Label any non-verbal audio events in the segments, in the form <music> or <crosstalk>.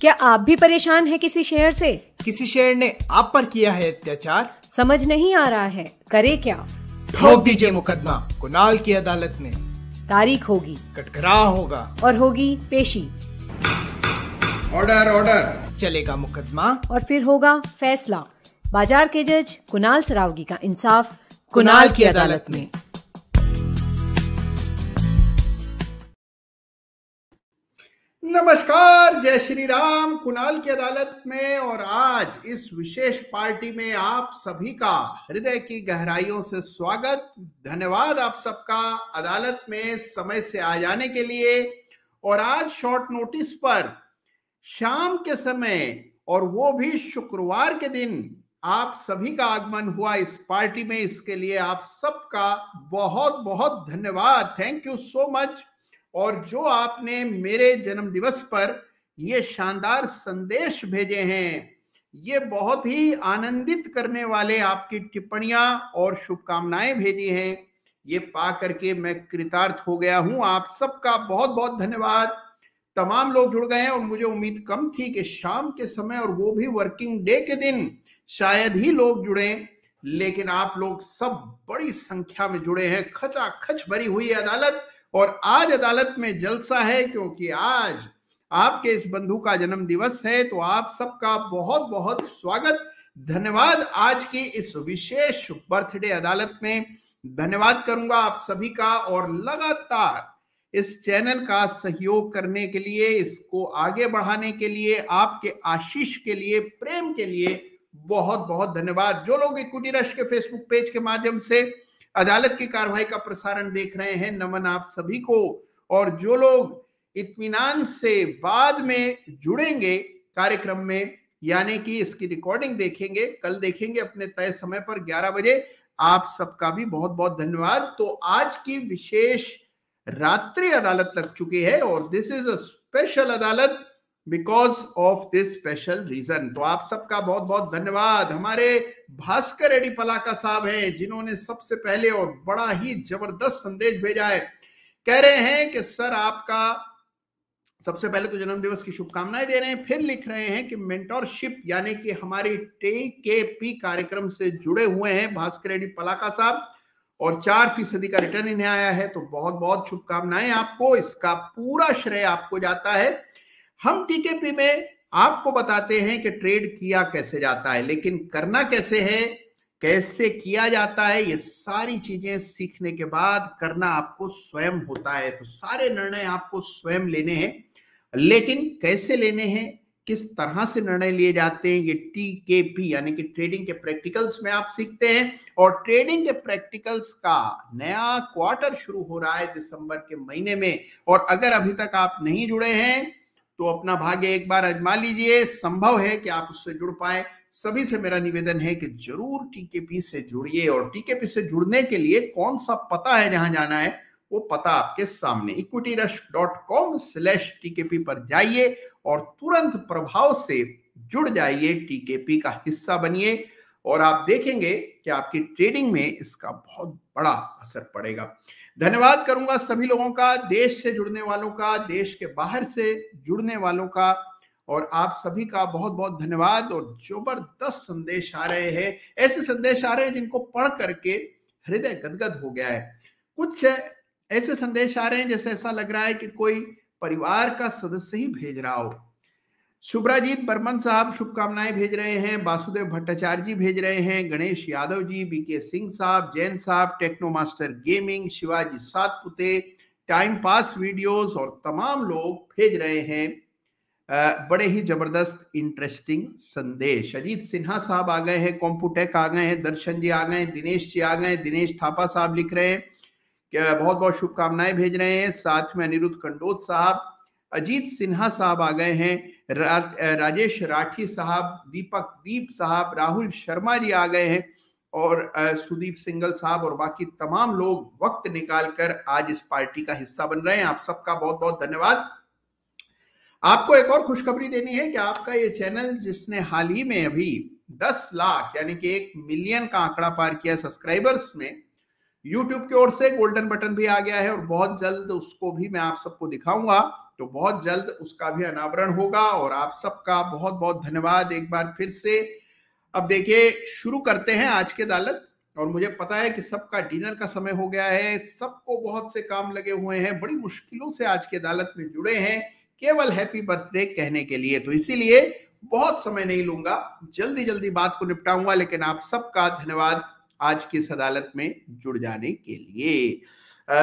क्या आप भी परेशान हैं किसी शेयर से? किसी शेयर ने आप पर किया है अत्याचार समझ नहीं आ रहा है करे क्या ठोक दीजिए मुकदमा कुनाल की अदालत में तारीख होगी कटघरा होगा और होगी पेशी ऑर्डर ऑर्डर चलेगा मुकदमा और फिर होगा फैसला बाजार के जज कुनाल सरावगी का इंसाफ कुनाल की अदालत में नमस्कार जय श्री राम कुणाल की अदालत में और आज इस विशेष पार्टी में आप सभी का हृदय की गहराइयों से स्वागत धन्यवाद आप सबका अदालत में समय से आ जाने के लिए और आज शॉर्ट नोटिस पर शाम के समय और वो भी शुक्रवार के दिन आप सभी का आगमन हुआ इस पार्टी में इसके लिए आप सबका बहुत बहुत धन्यवाद थैंक यू सो मच और जो आपने मेरे जन्म दिवस पर ये शानदार संदेश भेजे हैं ये बहुत ही आनंदित करने वाले आपकी टिप्पणियां और शुभकामनाएं भेजी हैं ये पा करके मैं कृतार्थ हो गया हूं आप सबका बहुत बहुत धन्यवाद तमाम लोग जुड़ गए हैं और मुझे उम्मीद कम थी कि शाम के समय और वो भी वर्किंग डे के दिन शायद ही लोग जुड़े लेकिन आप लोग सब बड़ी संख्या में जुड़े हैं खचा खच भरी हुई अदालत और आज अदालत में जलसा है क्योंकि आज आपके इस बंधु का जन्म दिवस है तो आप सबका बहुत बहुत स्वागत धन्यवाद आज की इस विशेष बर्थडे अदालत में धन्यवाद करूंगा आप सभी का और लगातार इस चैनल का सहयोग करने के लिए इसको आगे बढ़ाने के लिए आपके आशीष के लिए प्रेम के लिए बहुत बहुत धन्यवाद जो लोग इक्विटी रश के फेसबुक पेज के माध्यम से अदालत की कार्रवाई का प्रसारण देख रहे हैं नमन आप सभी को और जो लोग इतमान से बाद में जुड़ेंगे कार्यक्रम में यानी कि इसकी रिकॉर्डिंग देखेंगे कल देखेंगे अपने तय समय पर 11 बजे आप सबका भी बहुत बहुत धन्यवाद तो आज की विशेष रात्रि अदालत लग चुकी है और दिस इज अ स्पेशल अदालत because of this special reason तो आप सबका बहुत बहुत धन्यवाद हमारे भास्कर रेड्डी पलाका साहब हैं जिन्होंने सबसे पहले और बड़ा ही जबरदस्त संदेश भेजा है कह रहे हैं कि सर आपका सबसे पहले तो जन्मदिवस की शुभकामनाएं दे रहे हैं फिर लिख रहे हैं कि मेंटोरशिप यानी कि हमारी टे के पी कार्यक्रम से जुड़े हुए हैं भास्कर रेड्डी पलाका साहब और चार फीसदी का रिटर्न इन्हें आया है तो बहुत बहुत शुभकामनाएं आपको इसका पूरा श्रेय आपको जाता है हम टीकेपी में आपको बताते हैं कि ट्रेड किया कैसे जाता है लेकिन करना कैसे है कैसे किया जाता है ये सारी चीजें सीखने के बाद करना आपको स्वयं होता है तो सारे निर्णय आपको स्वयं लेने हैं लेकिन कैसे लेने हैं किस तरह से निर्णय लिए जाते हैं ये टी के पी यानी कि ट्रेडिंग के प्रैक्टिकल्स में आप सीखते हैं और ट्रेडिंग के प्रैक्टिकल्स का नया क्वार्टर शुरू हो रहा है दिसंबर के महीने में और अगर अभी तक आप नहीं जुड़े हैं तो अपना भाग्य एक बार आजमा लीजिए संभव है कि आप उससे जुड़ पाए सभी से मेरा निवेदन है कि जरूर टीकेपी से जुड़िए और टीकेपी से जुड़ने के लिए कौन सा पता है जहां जाना है वो पता आपके सामने equity rush dot com slash TKP पर जाइए और तुरंत प्रभाव से जुड़ जाइए टीकेपी का हिस्सा बनिए और आप देखेंगे कि आपकी ट्रेडिंग में इसका बहुत बड़ा असर पड़ेगा धन्यवाद करूंगा सभी लोगों का देश से जुड़ने वालों का देश के बाहर से जुड़ने वालों का और आप सभी का बहुत बहुत धन्यवाद और जबरदस्त संदेश आ रहे हैं ऐसे संदेश आ रहे हैं जिनको पढ़ करके हृदय गदगद हो गया है कुछ ऐसे संदेश आ रहे हैं जैसे ऐसा लग रहा है कि कोई परिवार का सदस्य ही भेज रहा हो शुभ्राजीत बर्मन साहब शुभकामनाएं भेज रहे हैं वासुदेव भट्टाचार्य जी भेज रहे हैं गणेश यादव जी बीके सिंह साहब जैन साहब techno master gaming Shivaji Satpute time pass videos और तमाम लोग भेज रहे हैं बड़े ही जबरदस्त इंटरेस्टिंग संदेश अजीत सिन्हा साहब आ गए हैं कॉम्पुटेक आ गए हैं दर्शन जी आ गए दिनेश जी आ गए दिनेश थापा साहब लिख रहे हैं बहुत बहुत शुभकामनाएं भेज रहे हैं साथ में अनिरुद्ध कंडोत साहब अजीत सिन्हा साहब आ गए हैं रा, राजेश राठी साहब दीपक दीप साहब राहुल शर्मा जी आ गए हैं और सुदीप सिंगल साहब और बाकी तमाम लोग वक्त निकाल कर आज इस पार्टी का हिस्सा बन रहे हैं आप सबका बहुत बहुत धन्यवाद आपको एक और खुशखबरी देनी है कि आपका ये चैनल जिसने हाल ही में अभी 10 लाख यानी कि एक मिलियन का आंकड़ा पार किया सब्सक्राइबर्स में YouTube की ओर से गोल्डन बटन भी आ गया है और बहुत जल्द उसको भी मैं आप सबको दिखाऊंगा तो बहुत जल्द उसका भी अनावरण होगा और आप सबका बहुत बहुत धन्यवाद एक बार फिर से अब देखिए शुरू करते हैं आज के अदालत और मुझे पता है कि सबका डिनर का समय हो गया है सबको बहुत से काम लगे हुए हैं बड़ी मुश्किलों से आज की अदालत में जुड़े हैं केवल हैप्पी बर्थडे कहने के लिए तो इसीलिए बहुत समय नहीं लूंगा जल्दी जल्दी बात को निपटाऊंगा लेकिन आप सबका धन्यवाद आज की इस अदालत में जुड़ जाने के लिए आ,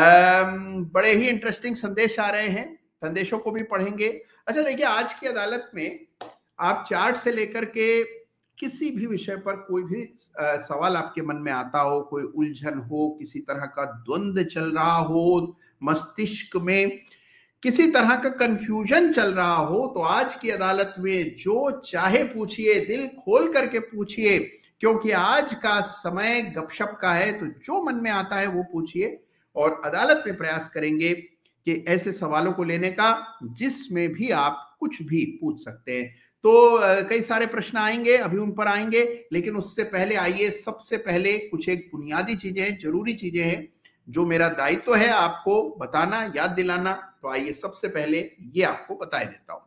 बड़े ही इंटरेस्टिंग संदेश आ रहे हैं संदेशों को भी पढ़ेंगे अच्छा देखिए आज की अदालत में आप चार्ट से लेकर के किसी भी विषय पर कोई भी सवाल आपके मन में आता हो कोई उलझन हो किसी तरह का द्वंद चल रहा हो मस्तिष्क में किसी तरह का कंफ्यूजन चल रहा हो तो आज की अदालत में जो चाहे पूछिए दिल खोल करके पूछिए क्योंकि आज का समय गपशप का है तो जो मन में आता है वो पूछिए और अदालत में प्रयास करेंगे कि ऐसे सवालों को लेने का जिसमें भी आप कुछ भी पूछ सकते हैं तो कई सारे प्रश्न आएंगे अभी उन पर आएंगे लेकिन उससे पहले आइए सबसे पहले कुछ एक बुनियादी चीजें हैं जरूरी चीजें हैं जो मेरा दायित्व तो है आपको बताना याद दिलाना तो आइए सबसे पहले ये आपको बताए देता हूं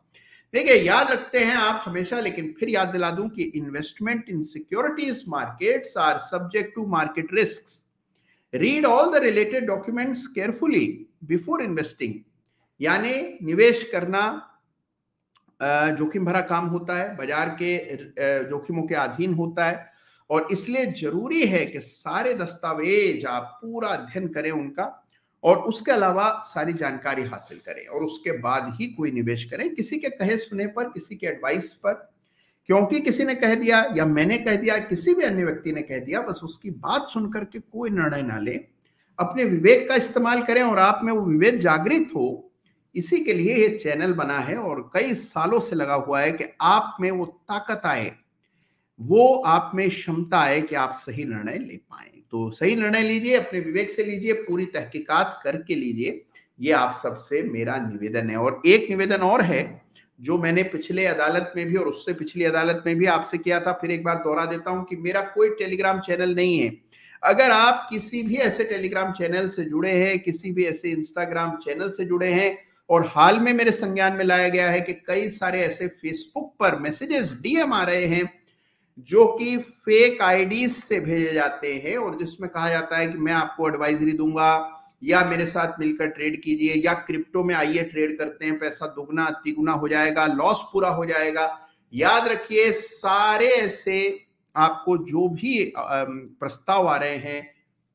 देखिए याद रखते हैं आप हमेशा लेकिन फिर याद दिला दूं कि investment in securities markets are subject to market risk read all the related documents carefully before investing यानी निवेश करना जोखिम भरा काम होता है बाजार के जोखिमों के अधीन होता है और इसलिए जरूरी है कि सारे दस्तावेज आप पूरा अध्ययन करें उनका और उसके अलावा सारी जानकारी हासिल करें और उसके बाद ही कोई निवेश करें किसी के कहे सुने पर किसी के एडवाइस पर क्योंकि किसी ने कह दिया या मैंने कह दिया किसी भी अन्य व्यक्ति ने कह दिया बस उसकी बात सुनकर के कोई निर्णय ना लें अपने विवेक का इस्तेमाल करें और आप में वो विवेक जागृत हो इसी के लिए ये चैनल बना है और कई सालों से लगा हुआ है कि आप में वो ताकत आए वो आप में क्षमता आए कि आप सही निर्णय ले पाए तो सही निर्णय लीजिए अपने विवेक से लीजिए पूरी तहकीकात करके लीजिए ये आप सबसे मेरा निवेदन है और एक निवेदन और है जो मैंने पिछले अदालत में भी और उससे पिछली अदालत में भी आपसे किया था फिर एक बार दोहरा देता हूं कि मेरा कोई टेलीग्राम चैनल नहीं है अगर आप किसी भी ऐसे टेलीग्राम चैनल से जुड़े हैं किसी भी ऐसे इंस्टाग्राम चैनल से जुड़े हैं और हाल में मेरे संज्ञान में लाया गया है कि कई सारे ऐसे फेसबुक पर मैसेजेस डीएम आ रहे हैं जो कि फेक आईडीज से भेजे जाते हैं और जिसमें कहा जाता है कि मैं आपको एडवाइजरी दूंगा या मेरे साथ मिलकर ट्रेड कीजिए या क्रिप्टो में आइए ट्रेड करते हैं पैसा दुगना तिगुना हो जाएगा लॉस पूरा हो जाएगा याद रखिए सारे ऐसे आपको जो भी प्रस्ताव आ रहे हैं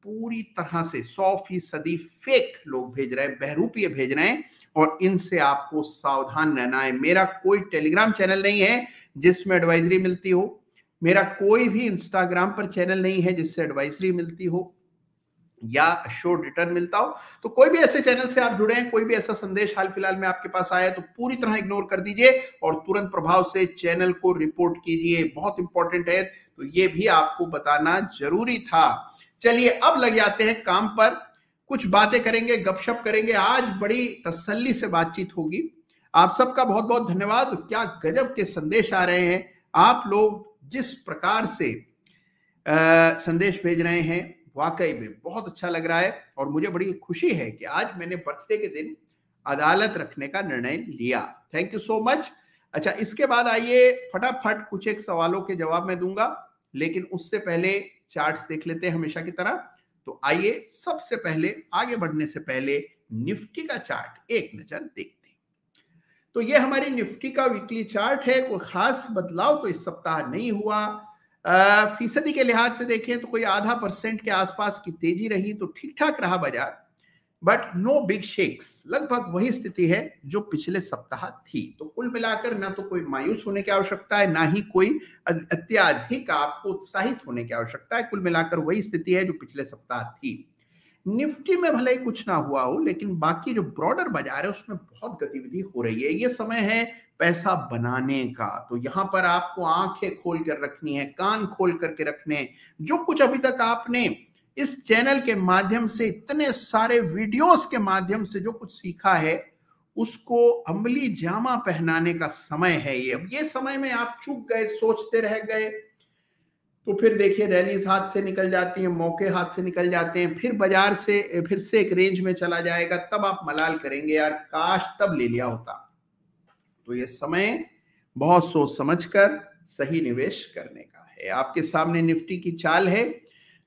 पूरी तरह से सौ फीसदी फेक लोग भेज रहे हैं बहरूपीय भेज रहे हैं और इनसे आपको सावधान रहना है मेरा कोई टेलीग्राम चैनल नहीं है जिसमें एडवाइजरी मिलती हो मेरा कोई भी इंस्टाग्राम पर चैनल नहीं है जिससे एडवाइजरी मिलती हो या शोर रिटर्न मिलता हो तो कोई भी ऐसे चैनल से आप जुड़े हैं कोई भी ऐसा संदेश हाल फिलहाल में आपके पास आया तो पूरी तरह इग्नोर कर दीजिए और तुरंत प्रभाव से चैनल को रिपोर्ट कीजिए बहुत इंपॉर्टेंट है तो ये भी आपको बताना जरूरी था चलिए अब लग जाते हैं काम पर कुछ बातें करेंगे गपशप करेंगे आज बड़ी तसल्ली से बातचीत होगी आप सबका बहुत बहुत धन्यवाद क्या गजब के संदेश आ रहे हैं आप लोग जिस प्रकार से आ, संदेश भेज रहे हैं वाकई में बहुत अच्छा लग रहा है और मुझे बड़ी खुशी है कि आज मैंने बर्थडे के दिन अदालत रखने का निर्णय लिया थैंक यू सो मच अच्छा इसके बाद आइए फटाफट कुछ एक सवालों के जवाब मैं दूंगा लेकिन उससे पहले चार्ट्स देख लेते हैं हमेशा की तरह तो आइए सबसे पहले आगे बढ़ने से पहले निफ्टी का चार्ट एक नजर देखते हैं तो ये हमारी निफ्टी का वीकली चार्ट है कोई खास बदलाव तो इस सप्ताह नहीं हुआ फीसदी के लिहाज से देखें तो कोई आधा परसेंट के आसपास की तेजी रही तो ठीक ठाक रहा बाजार बट नो बिग शेक्स लगभग वही स्थिति है जो पिछले सप्ताह थी तो कुल मिलाकर ना तो कोई मायूस होने की आवश्यकता है ना ही कोई अत्याधिक आपको उत्साहित होने की आवश्यकता है कुल मिलाकर वही स्थिति है जो पिछले सप्ताह थी निफ्टी में भले ही कुछ ना हुआ हो लेकिन बाकी जो ब्रॉडर बाजार है उसमें बहुत गतिविधि हो रही है ये समय है पैसा बनाने का तो यहाँ पर आपको आंखें खोल कर रखनी है कान खोल करके रखने जो कुछ अभी तक आपने इस चैनल के माध्यम से इतने सारे वीडियोस के माध्यम से जो कुछ सीखा है उसको अमली जामा पहनाने का समय है ये अब ये समय में आप चुप गए सोचते रह गए तो फिर देखिए रैलीज हाथ से निकल जाती हैं मौके हाथ से निकल जाते हैं फिर बाजार से फिर से एक रेंज में चला जाएगा तब आप मलाल करेंगे यार काश तब ले लिया होता तो ये समय बहुत सोच समझ कर सही निवेश करने का है आपके सामने निफ्टी की चाल है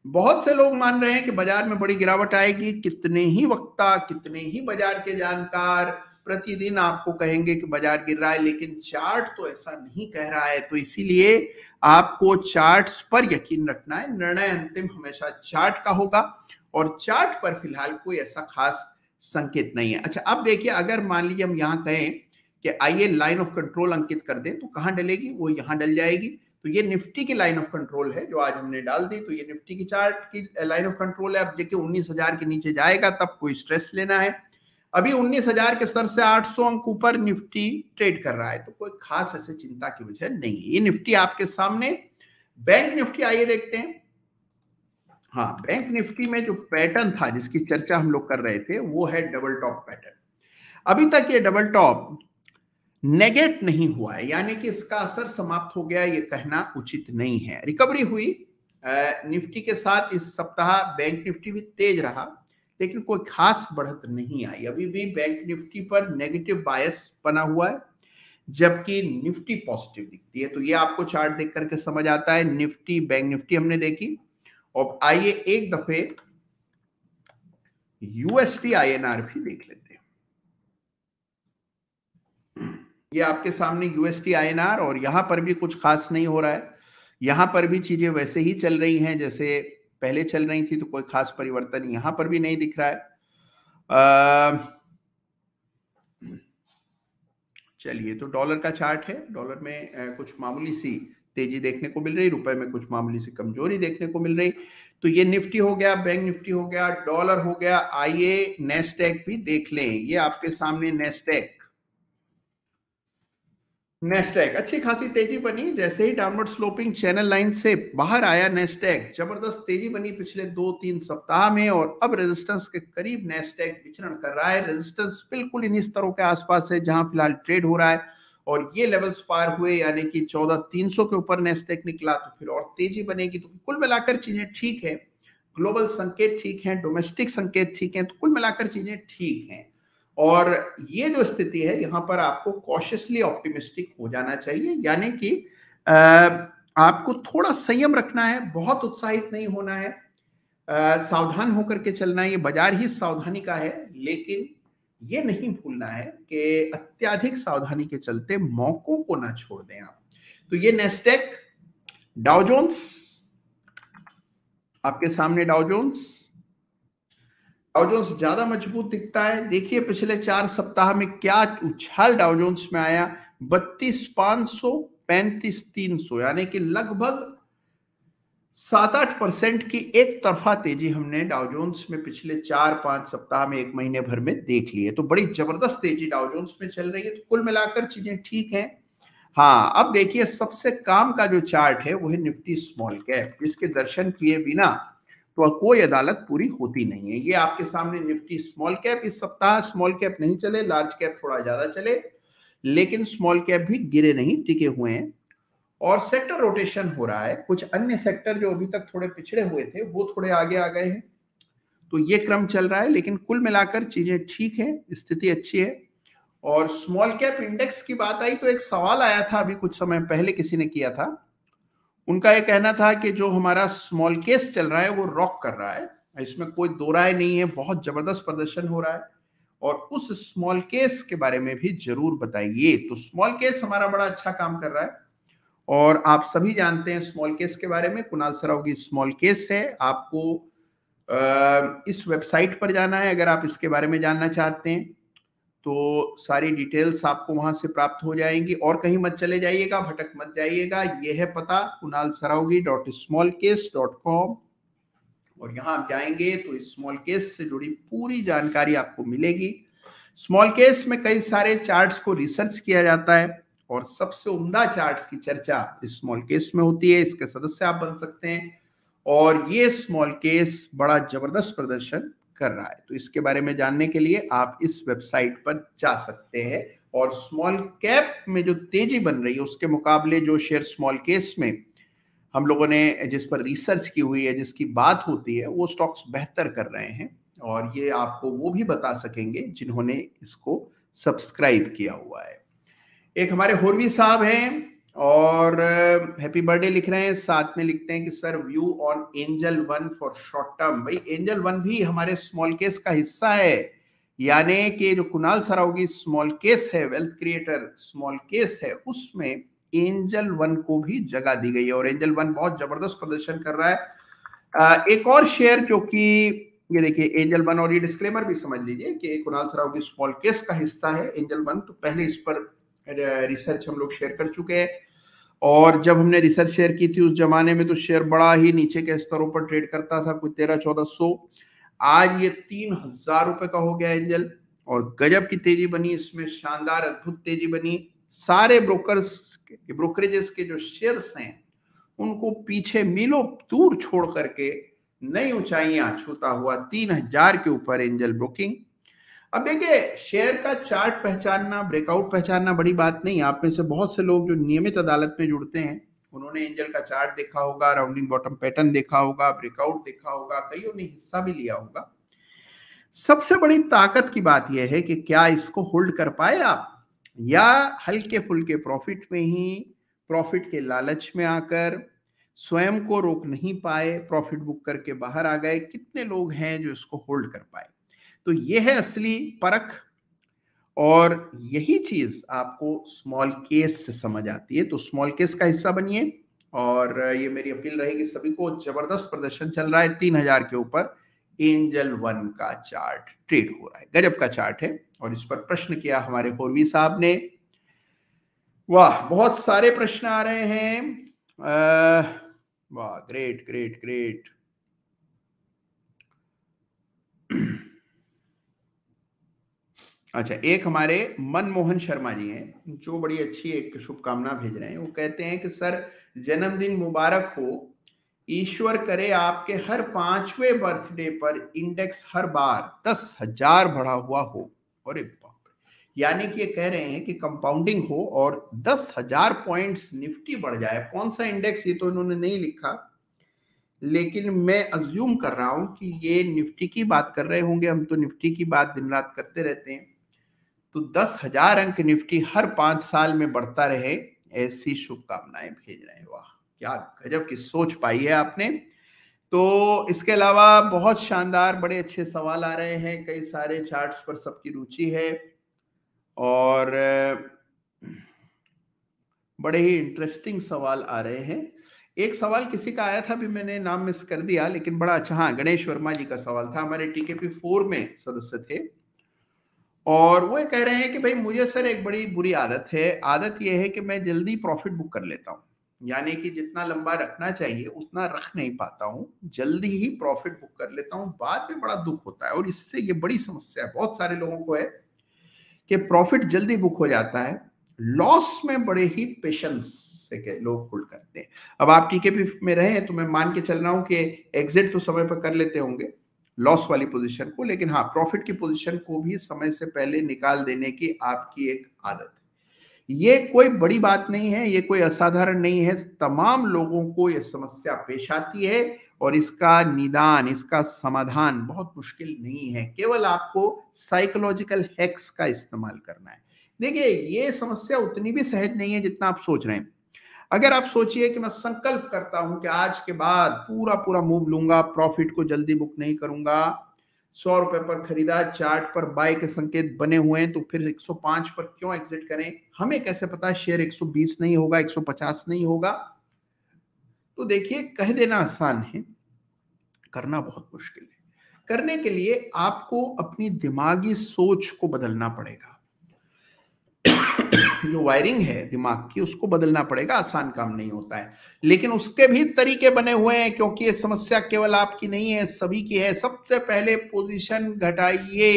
बहुत से लोग मान रहे हैं कि बाजार में बड़ी गिरावट आएगी कितने ही वक्ता कितने ही बाजार के जानकार प्रतिदिन आपको कहेंगे कि बाजार गिर रहा है लेकिन चार्ट तो ऐसा नहीं कह रहा है तो इसीलिए आपको चार्ट्स पर यकीन रखना है निर्णय अंतिम हमेशा चार्ट का होगा और चार्ट पर फिलहाल कोई ऐसा खास संकेत नहीं है अच्छा अब देखिए अगर मान लीजिए हम यहाँ कहें कि आइए लाइन ऑफ कंट्रोल अंकित कर दें तो कहाँ डलेगी वो यहाँ डल जाएगी तो ये निफ्टी की लाइन ऑफ कंट्रोल है जो आज हमने डाल दी तो ये निफ्टी की चार्ट की लाइन ऑफ कंट्रोल है अब देखिए उन्नीस हजार के नीचे जाएगा तब कोई स्ट्रेस लेना है अभी उन्नीस हजार के स्तर से 800 अंक ऊपर निफ्टी ट्रेड कर रहा है तो कोई खास ऐसे चिंता की वजह नहीं है ये निफ्टी आपके सामने बैंक निफ्टी आइए देखते हैं हाँ बैंक निफ्टी में जो पैटर्न था जिसकी चर्चा हम लोग कर रहे थे वो है डबल टॉप पैटर्न अभी तक ये डबल टॉप नेगेट नहीं हुआ है यानी कि इसका असर समाप्त हो गया ये कहना उचित नहीं है रिकवरी हुई निफ्टी के साथ इस सप्ताह बैंक निफ्टी भी तेज रहा लेकिन कोई खास बढ़त नहीं आई अभी भी बैंक निफ्टी पर नेगेटिव बायस बना हुआ है जबकि निफ्टी पॉजिटिव दिखती है तो ये आपको चार्ट देख करके समझ आता है निफ्टी बैंक निफ्टी हमने देखी और आइए एक दफे यूएसटी आई भी देख लेते ये आपके सामने यूएसटी आर और यहाँ पर भी कुछ खास नहीं हो रहा है यहाँ पर भी चीजें वैसे ही चल रही हैं जैसे पहले चल रही थी तो कोई खास परिवर्तन यहाँ पर भी नहीं दिख रहा है चलिए तो डॉलर का चार्ट है डॉलर में कुछ मामूली सी तेजी देखने को मिल रही रुपए में कुछ मामूली सी कमजोरी देखने को मिल रही तो ये निफ्टी हो गया बैंक निफ्टी हो गया डॉलर हो गया आइए नेस्टैक भी देख लें ये आपके सामने नेस्टेक नेस्टैग अच्छी खासी तेजी बनी जैसे ही डाउनवर्ड स्लोपिंग चैनल लाइन से बाहर आया नेस्टैग जबरदस्त तेजी बनी पिछले दो तीन सप्ताह में और अब रेजिस्टेंस के करीब नेस्टैग विचरण कर रहा है रेजिस्टेंस बिल्कुल इन्हीं स्तरों के आसपास है जहां फिलहाल ट्रेड हो रहा है और ये लेवल्स पार हुए यानी कि चौदह तीन सौ के ऊपर नेस्टैग निकला तो फिर और तेजी बनेगी तो कुल मिलाकर चीजें ठीक है ग्लोबल संकेत ठीक है डोमेस्टिक संकेत ठीक है तो कुल मिलाकर चीजें ठीक है और ये जो स्थिति है यहाँ पर आपको कॉशियसली ऑप्टिमिस्टिक हो जाना चाहिए यानी कि आपको थोड़ा संयम रखना है बहुत उत्साहित नहीं होना है आ, सावधान होकर के चलना है ये बाजार ही सावधानी का है लेकिन ये नहीं भूलना है कि अत्याधिक सावधानी के चलते मौकों को ना छोड़ दें आप तो ये नेस्टेक डाउजोन्स आपके सामने डाउजोन्स डाउजोन्स ज्यादा मजबूत दिखता है देखिए पिछले चार सप्ताह में क्या उछाल डाउजोन्स में आया बत्तीस पांच सौ पैंतीस तीन सौ यानी कि लगभग सात आठ परसेंट की एक तरफा तेजी हमने डाउजोन्स में पिछले चार पांच सप्ताह में एक महीने भर में देख ली है तो बड़ी जबरदस्त तेजी डाउजोन्स में चल रही है तो कुल मिलाकर चीजें ठीक है हाँ अब देखिए सबसे काम का जो चार्ट है वो है निफ्टी स्मॉल कैप जिसके दर्शन किए बिना तो कोई अदालत पूरी होती नहीं है ये आपके सामने निफ्टी स्मॉल कैप इस सप्ताह स्मॉल कैप नहीं चले लार्ज कैप थोड़ा ज्यादा चले लेकिन स्मॉल कैप भी गिरे नहीं टिके हुए हैं और सेक्टर रोटेशन हो रहा है कुछ अन्य सेक्टर जो अभी तक थोड़े पिछड़े हुए थे वो थोड़े आगे आ गए हैं तो ये क्रम चल रहा है लेकिन कुल मिलाकर चीजें ठीक है स्थिति अच्छी है और स्मॉल कैप इंडेक्स की बात आई तो एक सवाल आया था अभी कुछ समय पहले किसी ने किया था उनका यह कहना था कि जो हमारा स्मॉल केस चल रहा है वो रॉक कर रहा है इसमें कोई दो राय नहीं है बहुत जबरदस्त प्रदर्शन हो रहा है और उस स्मॉल केस के बारे में भी जरूर बताइए तो स्मॉल केस हमारा बड़ा अच्छा काम कर रहा है और आप सभी जानते हैं स्मॉल केस के बारे में कुणाल सराव की स्मॉल केस है आपको इस वेबसाइट पर जाना है अगर आप इसके बारे में जानना चाहते हैं तो सारी डिटेल्स आपको वहां से प्राप्त हो जाएंगी और कहीं मत चले जाइएगा भटक मत जाइएगा यह है पता Kunal Saraogi dot smallcase dot com और यहाँ आप जाएंगे तो इस स्मॉल केस से जुड़ी पूरी जानकारी आपको मिलेगी स्मॉल केस में कई सारे चार्ट्स को रिसर्च किया जाता है और सबसे उम्दा चार्ट्स की चर्चा इस स्मॉल केस में होती है इसके सदस्य आप बन सकते हैं और ये स्मॉल केस बड़ा जबरदस्त प्रदर्शन कर रहा है तो इसके बारे में जानने के लिए आप इस वेबसाइट पर जा सकते हैं और स्मॉल कैप में जो तेजी बन रही है उसके मुकाबले जो शेयर स्मॉल केस में हम लोगों ने जिस पर रिसर्च की हुई है जिसकी बात होती है वो स्टॉक्स बेहतर कर रहे हैं और ये आपको वो भी बता सकेंगे जिन्होंने इसको सब्सक्राइब किया हुआ है एक हमारे होरवी साहब हैं और हैप्पी बर्थडे लिख रहे हैं साथ में लिखते हैं कि sir view on Angel One for short term भाई एंजल वन भी हमारे स्मॉल केस का हिस्सा है यानी कि जो कुणाल सरावगी स्मॉल केस है वेल्थ क्रिएटर स्मॉल केस है उसमें एंजल वन को भी जगह दी गई है और एंजल वन बहुत जबरदस्त प्रदर्शन कर रहा है एक और शेयर जो कि ये देखिए एंजल वन और ये डिस्क्लेमर भी समझ लीजिए कि कुणाल सराव स्मॉल केस का हिस्सा है एंजल वन तो पहले इस पर रिसर्च हम लोग शेयर कर चुके हैं और जब हमने रिसर्च शेयर की थी उस जमाने में तो शेयर बड़ा ही नीचे के स्तरों पर ट्रेड करता था कुछ तेरह चौदह सौ आज ये तीन हजार रुपए का हो गया एंजल और गजब की तेजी बनी इसमें शानदार अद्भुत तेजी बनी सारे ब्रोकर्स के ब्रोकरेजेस के जो शेयर्स हैं उनको पीछे मिलो दूर छोड़ करके नई ऊंचाइयां छूता हुआ तीन हजार के ऊपर एंजल ब्रोकिंग अब देखिए शेयर का चार्ट पहचानना ब्रेकआउट पहचानना बड़ी बात नहीं आप में से बहुत से लोग जो नियमित अदालत में जुड़ते हैं उन्होंने एंजल का चार्ट देखा होगा राउंडिंग बॉटम पैटर्न देखा होगा ब्रेकआउट देखा होगा कईयों ने हिस्सा भी लिया होगा सबसे बड़ी ताकत की बात यह है कि क्या इसको होल्ड कर पाए आप या हल्के फुल्के प्रॉफिट में ही प्रॉफिट के लालच में आकर स्वयं को रोक नहीं पाए प्रॉफिट बुक करके बाहर आ गए कितने लोग हैं जो इसको होल्ड कर पाए तो ये है असली परख और यही चीज आपको स्मॉल केस से समझ आती है तो स्मॉल केस का हिस्सा बनिए और ये मेरी अपील रहेगी सभी को जबरदस्त प्रदर्शन चल रहा है तीन हजार के ऊपर एंजल वन का चार्ट ट्रेड हो रहा है गजब का चार्ट है और इस पर प्रश्न किया हमारे होरवी साहब ने वाह बहुत सारे प्रश्न आ रहे हैं वाह ग्रेट ग्रेट ग्रेट अच्छा एक हमारे मनमोहन शर्मा जी हैं जो बड़ी अच्छी एक शुभकामना भेज रहे हैं वो कहते हैं कि सर जन्मदिन मुबारक हो ईश्वर करे आपके हर पांचवें बर्थडे पर इंडेक्स हर बार दस हजार बढ़ा हुआ हो और यानी कि ये कह रहे हैं कि कंपाउंडिंग हो और दस हजार पॉइंट्स निफ्टी बढ़ जाए कौन सा इंडेक्स ये तो इन्होंने नहीं लिखा लेकिन मैं अज्यूम कर रहा हूं कि ये निफ्टी की बात कर रहे होंगे हम तो निफ्टी की बात दिन रात करते रहते हैं तो दस हजार अंक निफ्टी हर पांच साल में बढ़ता रहे ऐसी शुभकामनाएं भेज रहे हैं वाह क्या गजब की सोच पाई है आपने तो इसके अलावा बहुत शानदार बड़े अच्छे सवाल आ रहे हैं कई सारे चार्ट्स पर सबकी रुचि है और बड़े ही इंटरेस्टिंग सवाल आ रहे हैं एक सवाल किसी का आया था भी मैंने नाम मिस कर दिया लेकिन बड़ा अच्छा हाँ गणेश वर्मा जी का सवाल था हमारे टीकेपी फोर में सदस्य थे और वो कह रहे हैं कि भाई मुझे सर एक बड़ी बुरी आदत है आदत ये है कि मैं जल्दी प्रॉफिट बुक कर लेता हूँ यानी कि जितना लंबा रखना चाहिए उतना रख नहीं पाता हूँ जल्दी ही प्रॉफिट बुक कर लेता हूँ बाद में बड़ा दुख होता है और इससे ये बड़ी समस्या है बहुत सारे लोगों को है कि प्रॉफिट जल्दी बुक हो जाता है लॉस में बड़े ही पेशेंस से लोग होल्ड करते हैं अब आप टीके में रहे हैं तो मैं मान के चल रहा हूं कि एग्जिट तो समय पर कर लेते होंगे लॉस वाली पोजीशन को लेकिन हाँ प्रॉफिट की पोजीशन को भी समय से पहले निकाल देने की आपकी एक आदत ये कोई बड़ी बात नहीं है ये कोई असाधारण नहीं है तमाम लोगों को यह समस्या पेश आती है और इसका निदान इसका समाधान बहुत मुश्किल नहीं है केवल आपको साइकोलॉजिकल हैक्स का इस्तेमाल करना है देखिए ये समस्या उतनी भी सहज नहीं है जितना आप सोच रहे हैं अगर आप सोचिए कि मैं संकल्प करता हूं कि आज के बाद पूरा पूरा मूव लूंगा प्रॉफिट को जल्दी बुक नहीं करूंगा सौ रुपए पर खरीदा चार्ट पर बाय के संकेत बने हुए हैं तो फिर 105 पर क्यों एग्जिट करें हमें कैसे पता शेयर 120 नहीं होगा 150 नहीं होगा तो देखिए कह देना आसान है करना बहुत मुश्किल है करने के लिए आपको अपनी दिमागी सोच को बदलना पड़ेगा जो वायरिंग है दिमाग की उसको बदलना पड़ेगा आसान काम नहीं होता है लेकिन उसके भी तरीके बने हुए हैं क्योंकि ये समस्या केवल आपकी नहीं है सभी की है सबसे पहले पोजीशन घटाइए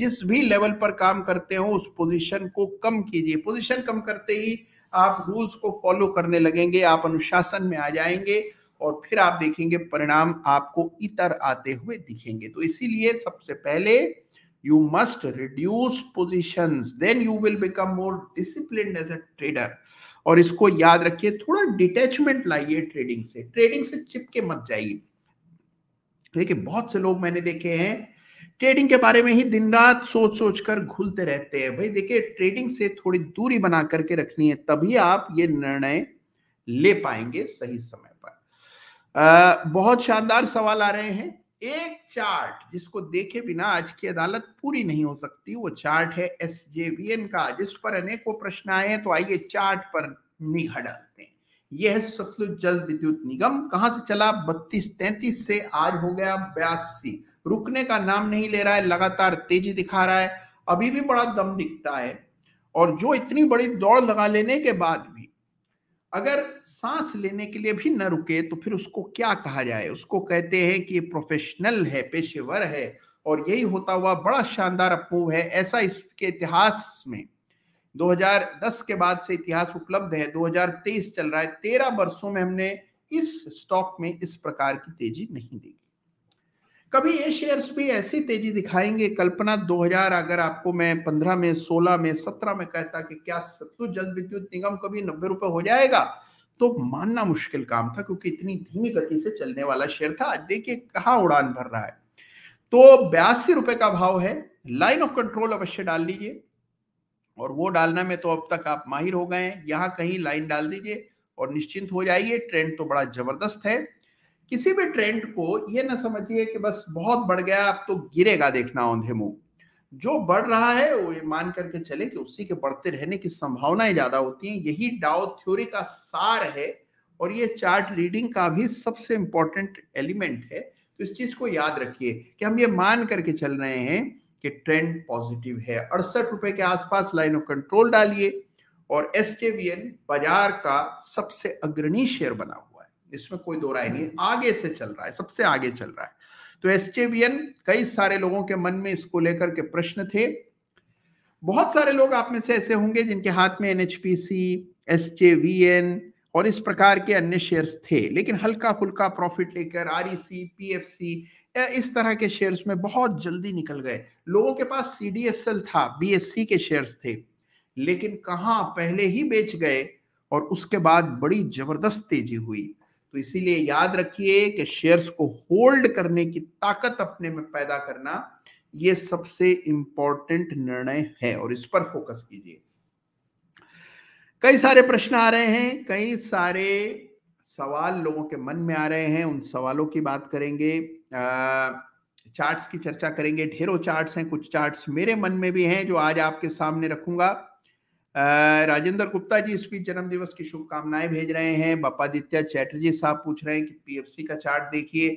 जिस भी लेवल पर काम करते हो उस पोजीशन को कम कीजिए पोजीशन कम करते ही आप रूल्स को फॉलो करने लगेंगे आप अनुशासन में आ जाएंगे और फिर आप देखेंगे परिणाम आपको इतर आते हुए दिखेंगे तो इसीलिए सबसे पहले you must reduce positions then you will become more disciplined as a trader और इसको याद रखिए थोड़ा डिटैचमेंट लाइए ट्रेडिंग से ट्रेडिंग से चिपके मत जाइए देखिए बहुत से लोग मैंने देखे हैं ट्रेडिंग के बारे में ही दिन रात सोच सोच कर घुलते रहते हैं भाई देखिए ट्रेडिंग से थोड़ी दूरी बना करके रखनी है तभी आप ये निर्णय ले पाएंगे सही समय पर आ, बहुत शानदार सवाल आ रहे हैं एक चार्ट जिसको देखे बिना आज की अदालत पूरी नहीं हो सकती वो चार्ट है एस का जिस पर अनेकों प्रश्न आए हैं तो आइए चार्ट पर निगाह डालते हैं यह है सतलुज जल विद्युत निगम कहां से चला बत्तीस तैतीस से आज हो गया बयासी रुकने का नाम नहीं ले रहा है लगातार तेजी दिखा रहा है अभी भी बड़ा दम दिखता है और जो इतनी बड़ी दौड़ लगा लेने के बाद अगर सांस लेने के लिए भी न रुके तो फिर उसको क्या कहा जाए उसको कहते हैं कि प्रोफेशनल है पेशेवर है और यही होता हुआ बड़ा शानदार अपूव है ऐसा इसके इतिहास में 2010 के बाद से इतिहास उपलब्ध है 2023 चल रहा है तेरह वर्षों में हमने इस स्टॉक में इस प्रकार की तेजी नहीं देखी कभी ये शेयर्स भी ऐसी तेजी दिखाएंगे कल्पना 2000 अगर आपको मैं 15 में 16 में 17 में कहता कि क्या सतलुज जल विद्युत निगम कभी नब्बे रुपए हो जाएगा तो मानना मुश्किल काम था क्योंकि इतनी धीमी गति से चलने वाला शेयर था आज देखिए कहाँ उड़ान भर रहा है तो बयासी रुपए का भाव है लाइन ऑफ कंट्रोल अवश्य डाल लीजिए और वो डालना में तो अब तक आप माहिर हो गए हैं कहीं लाइन डाल दीजिए और निश्चिंत हो जाइए ट्रेंड तो बड़ा जबरदस्त है किसी भी ट्रेंड को ये ना समझिए कि बस बहुत बढ़ गया अब तो गिरेगा देखना औंधे मुंह जो बढ़ रहा है वो ये मान करके चले कि उसी के बढ़ते रहने की संभावनाएं ज्यादा होती हैं यही डाओ थ्योरी का सार है और ये चार्ट रीडिंग का भी सबसे इंपॉर्टेंट एलिमेंट है तो इस चीज को याद रखिए कि हम ये मान करके चल रहे हैं कि ट्रेंड पॉजिटिव है अड़सठ रुपए के आसपास लाइन ऑफ कंट्रोल डालिए और एस बाजार का सबसे अग्रणी शेयर बना हुआ इसमें कोई दो राय नहीं आगे से चल रहा है सबसे आगे चल रहा है तो एस कई सारे लोगों के मन में इसको लेकर के प्रश्न थे बहुत सारे लोग आप में से ऐसे होंगे जिनके हाथ में एनएचपीसी एस और इस प्रकार के अन्य शेयर्स थे लेकिन हल्का फुल्का प्रॉफिट लेकर आर ई e इस तरह के शेयर्स में बहुत जल्दी निकल गए लोगों के पास सी था बी के शेयर्स थे लेकिन कहाँ पहले ही बेच गए और उसके बाद बड़ी जबरदस्त तेजी हुई तो इसीलिए याद रखिए कि शेयर्स को होल्ड करने की ताकत अपने में पैदा करना ये सबसे इंपॉर्टेंट निर्णय है और इस पर फोकस कीजिए कई सारे प्रश्न आ रहे हैं कई सारे सवाल लोगों के मन में आ रहे हैं उन सवालों की बात करेंगे चार्ट्स की चर्चा करेंगे ढेरों चार्ट्स हैं कुछ चार्ट्स मेरे मन में भी हैं जो आज आपके सामने रखूंगा राजेंद्र गुप्ता जी इस बीच जन्मदिवस की शुभकामनाएं भेज रहे हैं बपादित्य चैटर्जी साहब पूछ रहे हैं कि पीएफसी का चार्ट देखिए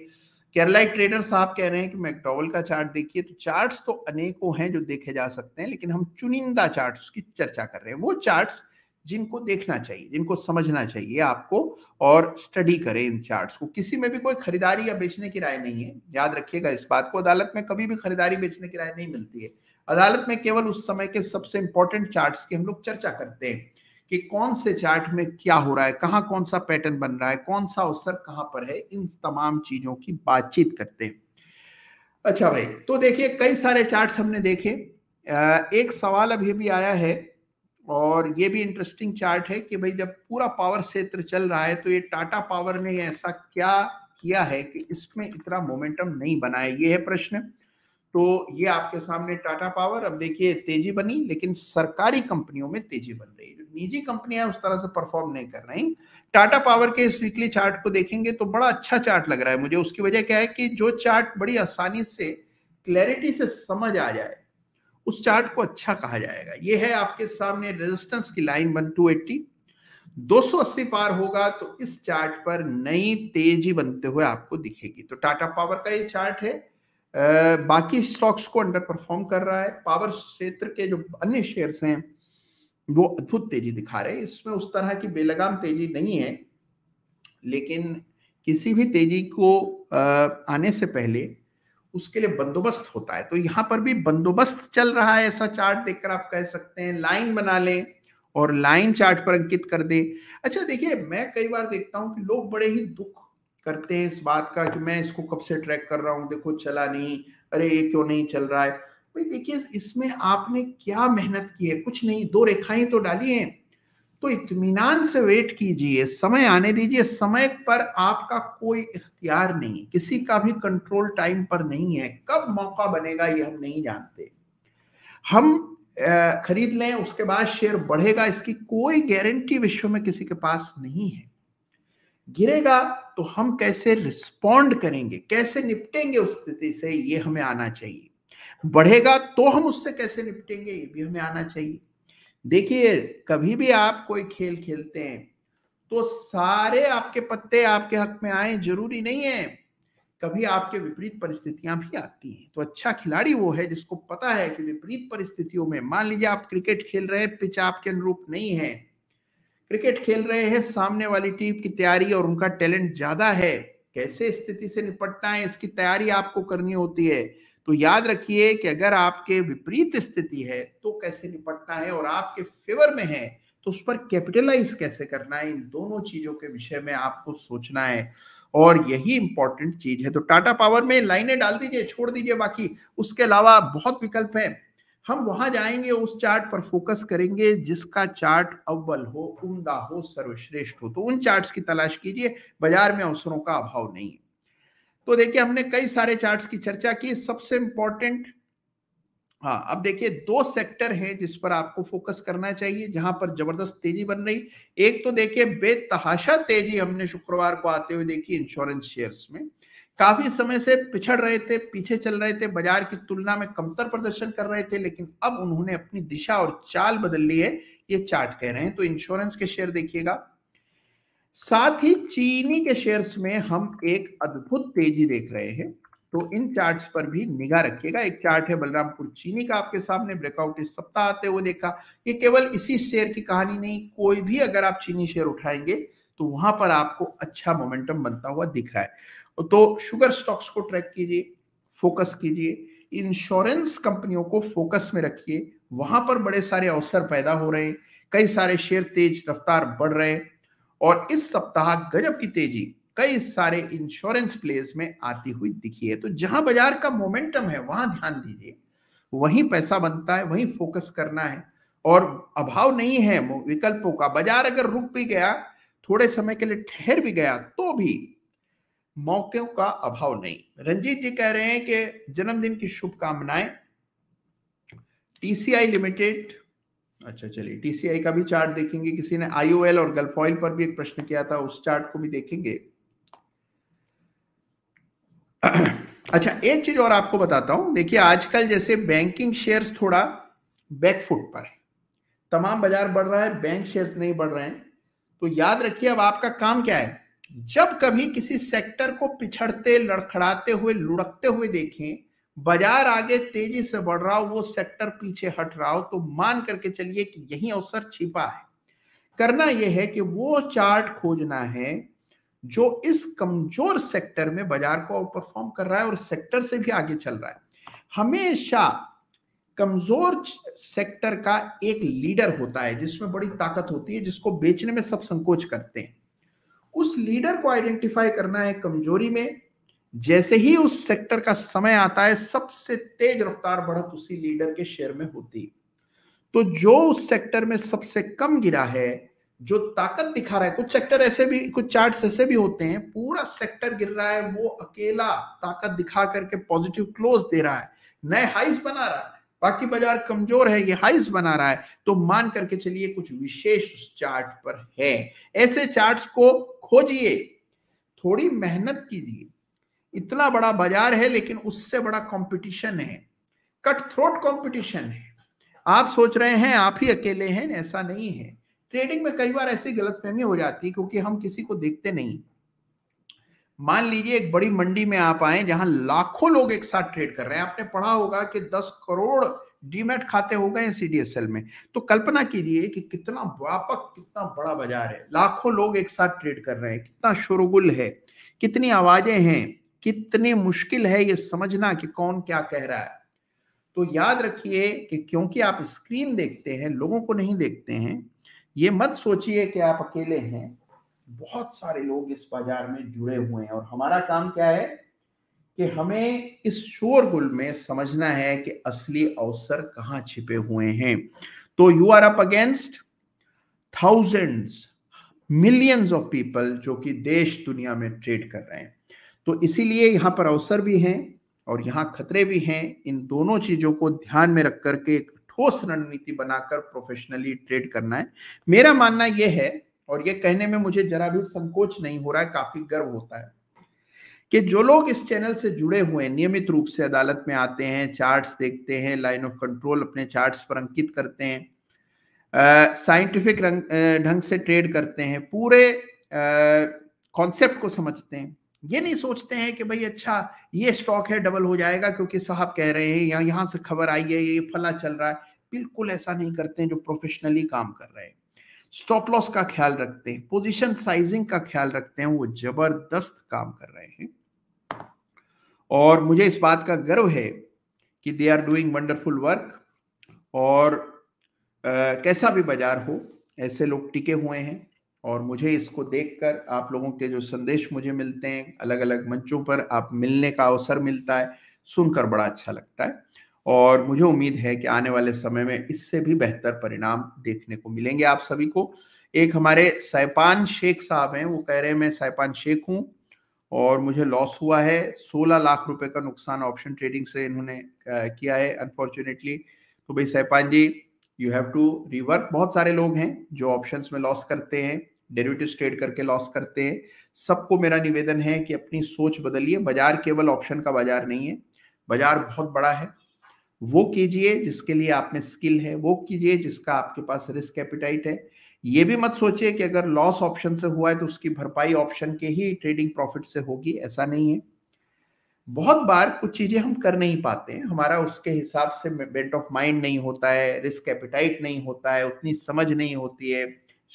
केरलाइट ट्रेडर साहब कह रहे हैं कि मैकडोवल का चार्ट देखिए तो चार्ट्स तो अनेकों हैं जो देखे जा सकते हैं लेकिन हम चुनिंदा चार्ट्स की चर्चा कर रहे हैं वो चार्ट्स जिनको देखना चाहिए जिनको समझना चाहिए आपको और स्टडी करें इन चार्ट्स को किसी में भी कोई खरीदारी या बेचने की राय नहीं है याद रखिएगा इस बात को अदालत में कभी भी खरीदारी बेचने की राय नहीं मिलती है अदालत में केवल उस समय के सबसे इंपॉर्टेंट चार्ट्स की हम लोग चर्चा करते हैं कि कौन से चार्ट में क्या हो रहा है कहाँ कौन सा पैटर्न बन रहा है कौन सा अवसर कहाँ पर है इन तमाम चीजों की बातचीत करते हैं अच्छा भाई तो देखिए कई सारे चार्ट्स हमने देखे एक सवाल अभी भी आया है और ये भी इंटरेस्टिंग चार्ट है कि भाई जब पूरा पावर क्षेत्र चल रहा है तो ये टाटा पावर ने ऐसा क्या किया है कि इसमें इतना मोमेंटम नहीं बनाया ये है प्रश्न तो ये आपके सामने टाटा पावर अब देखिए तेजी बनी लेकिन सरकारी कंपनियों में तेजी बन रही है निजी कंपनियां उस तरह से परफॉर्म नहीं कर रही टाटा पावर के इस वीकली चार्ट को देखेंगे तो बड़ा अच्छा चार्ट लग रहा है मुझे उसकी वजह क्या है कि जो चार्ट बड़ी आसानी से क्लैरिटी से समझ आ जाए उस चार्ट को अच्छा कहा जाएगा ये है आपके सामने रेजिस्टेंस की लाइन वन टू एट्टी दो अस्सी पार होगा तो इस चार्ट पर नई तेजी बनते हुए आपको दिखेगी तो टाटा पावर का ये चार्ट है बाकी स्टॉक्स को अंडर परफॉर्म कर रहा है पावर क्षेत्र के जो अन्य शेयर्स हैं वो अद्भुत तेजी दिखा रहे हैं इसमें उस तरह की बेलगाम तेजी नहीं है लेकिन किसी भी तेजी को आने से पहले उसके लिए बंदोबस्त होता है तो यहां पर भी बंदोबस्त चल रहा है ऐसा चार्ट देखकर आप कह सकते हैं लाइन बना लें और लाइन चार्ट पर अंकित कर दे अच्छा देखिए मैं कई बार देखता हूं कि लोग बड़े ही दुख करते इस बात का कि मैं इसको कब से ट्रैक कर रहा हूँ देखो चला नहीं अरे ये क्यों नहीं चल रहा है भाई देखिए इसमें आपने क्या मेहनत की है कुछ नहीं दो रेखाएं तो डाली हैं तो इतमान से वेट कीजिए समय आने दीजिए समय पर आपका कोई इख्तियार नहीं किसी का भी कंट्रोल टाइम पर नहीं है कब मौका बनेगा ये हम नहीं जानते हम खरीद लें उसके बाद शेयर बढ़ेगा इसकी कोई गारंटी विश्व में किसी के पास नहीं है गिरेगा तो हम कैसे रिस्पॉन्ड करेंगे कैसे निपटेंगे उस स्थिति से ये हमें आना चाहिए बढ़ेगा तो हम उससे कैसे निपटेंगे ये भी हमें आना चाहिए देखिए कभी भी आप कोई खेल खेलते हैं तो सारे आपके पत्ते आपके हक में आए जरूरी नहीं है कभी आपके विपरीत परिस्थितियां भी आती हैं तो अच्छा खिलाड़ी वो है जिसको पता है कि विपरीत परिस्थितियों में मान लीजिए आप क्रिकेट खेल रहे हैं पिच आपके अनुरूप नहीं है क्रिकेट खेल रहे हैं सामने वाली टीम की तैयारी और उनका टैलेंट ज्यादा है कैसे स्थिति से निपटना है इसकी तैयारी आपको करनी होती है तो याद रखिए कि अगर आपके विपरीत स्थिति है तो कैसे निपटना है और आपके फेवर में है तो उस पर कैपिटलाइज कैसे करना है इन दोनों चीजों के विषय में आपको सोचना है और यही इंपॉर्टेंट चीज है तो टाटा पावर में लाइनें डाल दीजिए छोड़ दीजिए बाकी उसके अलावा बहुत विकल्प है हम वहां जाएंगे उस चार्ट पर फोकस करेंगे जिसका चार्ट अव्वल हो उमदा हो सर्वश्रेष्ठ हो तो उन चार्ट्स की तलाश कीजिए बाजार में अवसरों का अभाव नहीं है तो देखिए हमने कई सारे चार्ट्स की चर्चा की सबसे इंपॉर्टेंट हाँ अब देखिए दो सेक्टर हैं जिस पर आपको फोकस करना चाहिए जहां पर जबरदस्त तेजी बन रही एक तो देखिए बेतहाशा तेजी हमने शुक्रवार को आते हुए देखी इंश्योरेंस शेयर्स में काफी समय से पिछड़ रहे थे पीछे चल रहे थे बाजार की तुलना में कमतर प्रदर्शन कर रहे थे लेकिन अब उन्होंने अपनी दिशा और चाल बदल ली है ये चार्ट कह रहे हैं तो इंश्योरेंस के शेयर देखिएगा साथ ही चीनी के शेयर्स में हम एक अद्भुत तेजी देख रहे हैं तो इन चार्ट्स पर भी निगाह रखिएगा एक चार्ट है बलरामपुर चीनी का आपके सामने ब्रेकआउट इस सप्ताह आते हुए देखा ये केवल इसी शेयर की कहानी नहीं कोई भी अगर आप चीनी शेयर उठाएंगे तो वहां पर आपको अच्छा मोमेंटम बनता हुआ दिख रहा है तो शुगर स्टॉक्स को ट्रैक कीजिए फोकस कीजिए इंश्योरेंस कंपनियों को फोकस में रखिए वहां पर बड़े सारे अवसर पैदा हो रहे हैं कई सारे शेयर तेज रफ्तार बढ़ रहे हैं और इस सप्ताह गजब की तेजी कई सारे इंश्योरेंस प्लेस में आती हुई दिखी है तो जहां बाजार का मोमेंटम है वहां ध्यान दीजिए वहीं पैसा बनता है वहीं फोकस करना है और अभाव नहीं है विकल्पों का बाजार अगर रुक भी गया थोड़े समय के लिए ठहर भी गया तो भी मौकों का अभाव नहीं रंजीत जी कह रहे हैं कि जन्मदिन की शुभकामनाएं टीसीआई लिमिटेड अच्छा चलिए टीसीआई का भी चार्ट देखेंगे किसी ने आईओएल और गल्फ ऑयल पर भी एक प्रश्न किया था उस चार्ट को भी देखेंगे <clears throat> अच्छा एक चीज और आपको बताता हूं देखिए आजकल जैसे बैंकिंग शेयर्स थोड़ा बैकफुट पर है तमाम बाजार बढ़ रहा है बैंक शेयर्स नहीं बढ़ रहे हैं तो याद रखिए अब आपका काम क्या है जब कभी किसी सेक्टर को पिछड़ते लड़खड़ाते हुए लुढ़कते हुए देखें बाजार आगे तेजी से बढ़ रहा हो वो सेक्टर पीछे हट रहा हो तो मान करके चलिए कि यही अवसर छिपा है करना यह है कि वो चार्ट खोजना है जो इस कमजोर सेक्टर में बाजार को परफॉर्म कर रहा है और सेक्टर से भी आगे चल रहा है हमेशा कमजोर सेक्टर का एक लीडर होता है जिसमें बड़ी ताकत होती है जिसको बेचने में सब संकोच करते हैं उस लीडर को आइडेंटिफाई करना है कमजोरी में जैसे ही उस सेक्टर का समय आता है सबसे तेज रफ्तार बढ़त उसी लीडर के शेयर में होती तो जो उस सेक्टर में सबसे कम गिरा है जो ताकत दिखा रहा है कुछ सेक्टर ऐसे भी कुछ चार्ट ऐसे भी होते हैं पूरा सेक्टर गिर रहा है वो अकेला ताकत दिखा करके पॉजिटिव क्लोज दे रहा है नए हाइस बना रहा है बाकी बाजार कमजोर है ये हाइस बना रहा है तो मान करके चलिए कुछ विशेष उस चार्ट पर है ऐसे चार्ट्स को खोजिए थोड़ी मेहनत कीजिए इतना बड़ा बाजार है लेकिन उससे बड़ा कंपटीशन है कट थ्रोट कॉम्पिटिशन है आप सोच रहे हैं आप ही अकेले हैं ऐसा नहीं है ट्रेडिंग में कई बार ऐसी गलतफहमी हो जाती है क्योंकि हम किसी को देखते नहीं मान लीजिए एक बड़ी मंडी में आप आए जहां लाखों लोग एक साथ ट्रेड कर रहे हैं आपने पढ़ा होगा कि दस करोड़ डीमेट खाते हो गए सीडीएसएल में तो कल्पना कीजिए कि कितना व्यापक कितना बड़ा बाजार है लाखों लोग एक साथ ट्रेड कर रहे हैं कितना शोरगुल है कितनी आवाजें हैं कितनी मुश्किल है ये समझना कि कौन क्या कह रहा है तो याद रखिए कि क्योंकि आप स्क्रीन देखते हैं लोगों को नहीं देखते हैं ये मत सोचिए कि आप अकेले हैं बहुत सारे लोग इस बाजार में जुड़े हुए हैं और हमारा काम क्या है कि हमें इस शोरगुल में समझना है कि असली अवसर कहाँ छिपे हुए हैं तो you are up against thousands millions of people जो कि देश दुनिया में ट्रेड कर रहे हैं तो इसीलिए यहां पर अवसर भी हैं और यहाँ खतरे भी हैं इन दोनों चीज़ों को ध्यान में रख करके एक ठोस रणनीति बनाकर प्रोफेशनली ट्रेड करना है मेरा मानना यह है और ये कहने में मुझे जरा भी संकोच नहीं हो रहा है काफी गर्व होता है कि जो लोग इस चैनल से जुड़े हुए हैं नियमित रूप से अदालत में आते हैं चार्ट्स देखते हैं लाइन ऑफ कंट्रोल अपने चार्ट्स पर अंकित करते हैं साइंटिफिक ढंग से ट्रेड करते हैं पूरे कॉन्सेप्ट को समझते हैं ये नहीं सोचते हैं कि भाई अच्छा ये स्टॉक है डबल हो जाएगा क्योंकि साहब कह रहे हैं या यहाँ से खबर आई है ये फला चल रहा है बिल्कुल ऐसा नहीं करते हैं जो प्रोफेशनली काम कर रहे हैं स्टॉप लॉस का ख्याल रखते हैं पोजीशन साइजिंग का ख्याल रखते हैं वो जबरदस्त काम कर रहे हैं और मुझे इस बात का गर्व है कि they are doing wonderful work और आ, कैसा भी बाजार हो ऐसे लोग टिके हुए हैं और मुझे इसको देखकर आप लोगों के जो संदेश मुझे मिलते हैं अलग अलग मंचों पर आप मिलने का अवसर मिलता है सुनकर बड़ा अच्छा लगता है और मुझे उम्मीद है कि आने वाले समय में इससे भी बेहतर परिणाम देखने को मिलेंगे आप सभी को एक हमारे सैपान शेख साहब हैं वो कह रहे हैं मैं सैपान शेख हूँ और मुझे लॉस हुआ है 16 लाख रुपए का नुकसान ऑप्शन ट्रेडिंग से इन्होंने किया है अनफॉर्चुनेटली तो भाई Saipan ji you have to rework बहुत सारे लोग हैं जो ऑप्शन में लॉस करते हैं डेरिवेटिव ट्रेड करके लॉस करते हैं सबको मेरा निवेदन है कि अपनी सोच बदलिए बाजार केवल ऑप्शन का बाजार नहीं है बाजार बहुत बड़ा है वो कीजिए जिसके लिए आप में स्किल है वो कीजिए जिसका आपके पास रिस्क एपिटाइट है ये भी मत सोचिए कि अगर लॉस ऑप्शन से हुआ है तो उसकी भरपाई ऑप्शन के ही ट्रेडिंग प्रॉफिट से होगी ऐसा नहीं है बहुत बार कुछ चीजें हम कर नहीं पाते हैं हमारा उसके हिसाब से बेंट ऑफ माइंड नहीं होता है रिस्क एपिटाइट नहीं होता है उतनी समझ नहीं होती है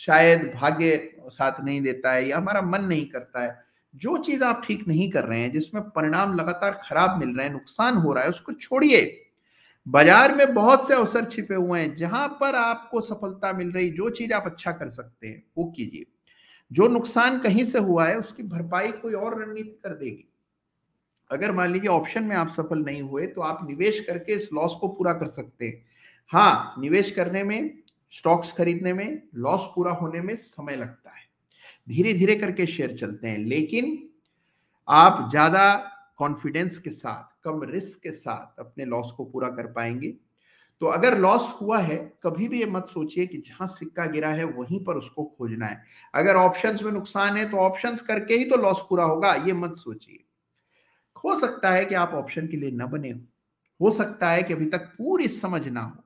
शायद भाग्य साथ नहीं देता है या हमारा मन नहीं करता है जो चीज आप ठीक नहीं कर रहे हैं जिसमें परिणाम लगातार खराब मिल रहे हैं नुकसान हो रहा है उसको छोड़िए बाजार में बहुत से अवसर छिपे हुए हैं जहां पर आपको सफलता मिल रही जो चीज आप अच्छा कर सकते हैं वो कीजिए जो नुकसान कहीं से हुआ है उसकी भरपाई कोई और रणनीति कर देगी अगर मान लीजिए ऑप्शन में आप सफल नहीं हुए तो आप निवेश करके इस लॉस को पूरा कर सकते हैं हाँ निवेश करने में स्टॉक्स खरीदने में लॉस पूरा होने में समय लगता है धीरे धीरे करके शेयर चलते हैं लेकिन आप ज्यादा कॉन्फिडेंस के साथ कम रिस्क के साथ अपने लॉस को पूरा कर पाएंगे तो अगर लॉस हुआ है कभी भी ये मत सोचिए कि जहां सिक्का गिरा है वहीं पर उसको खोजना है अगर ऑप्शंस में नुकसान है तो ऑप्शंस करके ही तो लॉस पूरा होगा ये मत सोचिए हो सकता है कि आप ऑप्शन के लिए न बने हो हो सकता है कि अभी तक पूरी समझ ना हो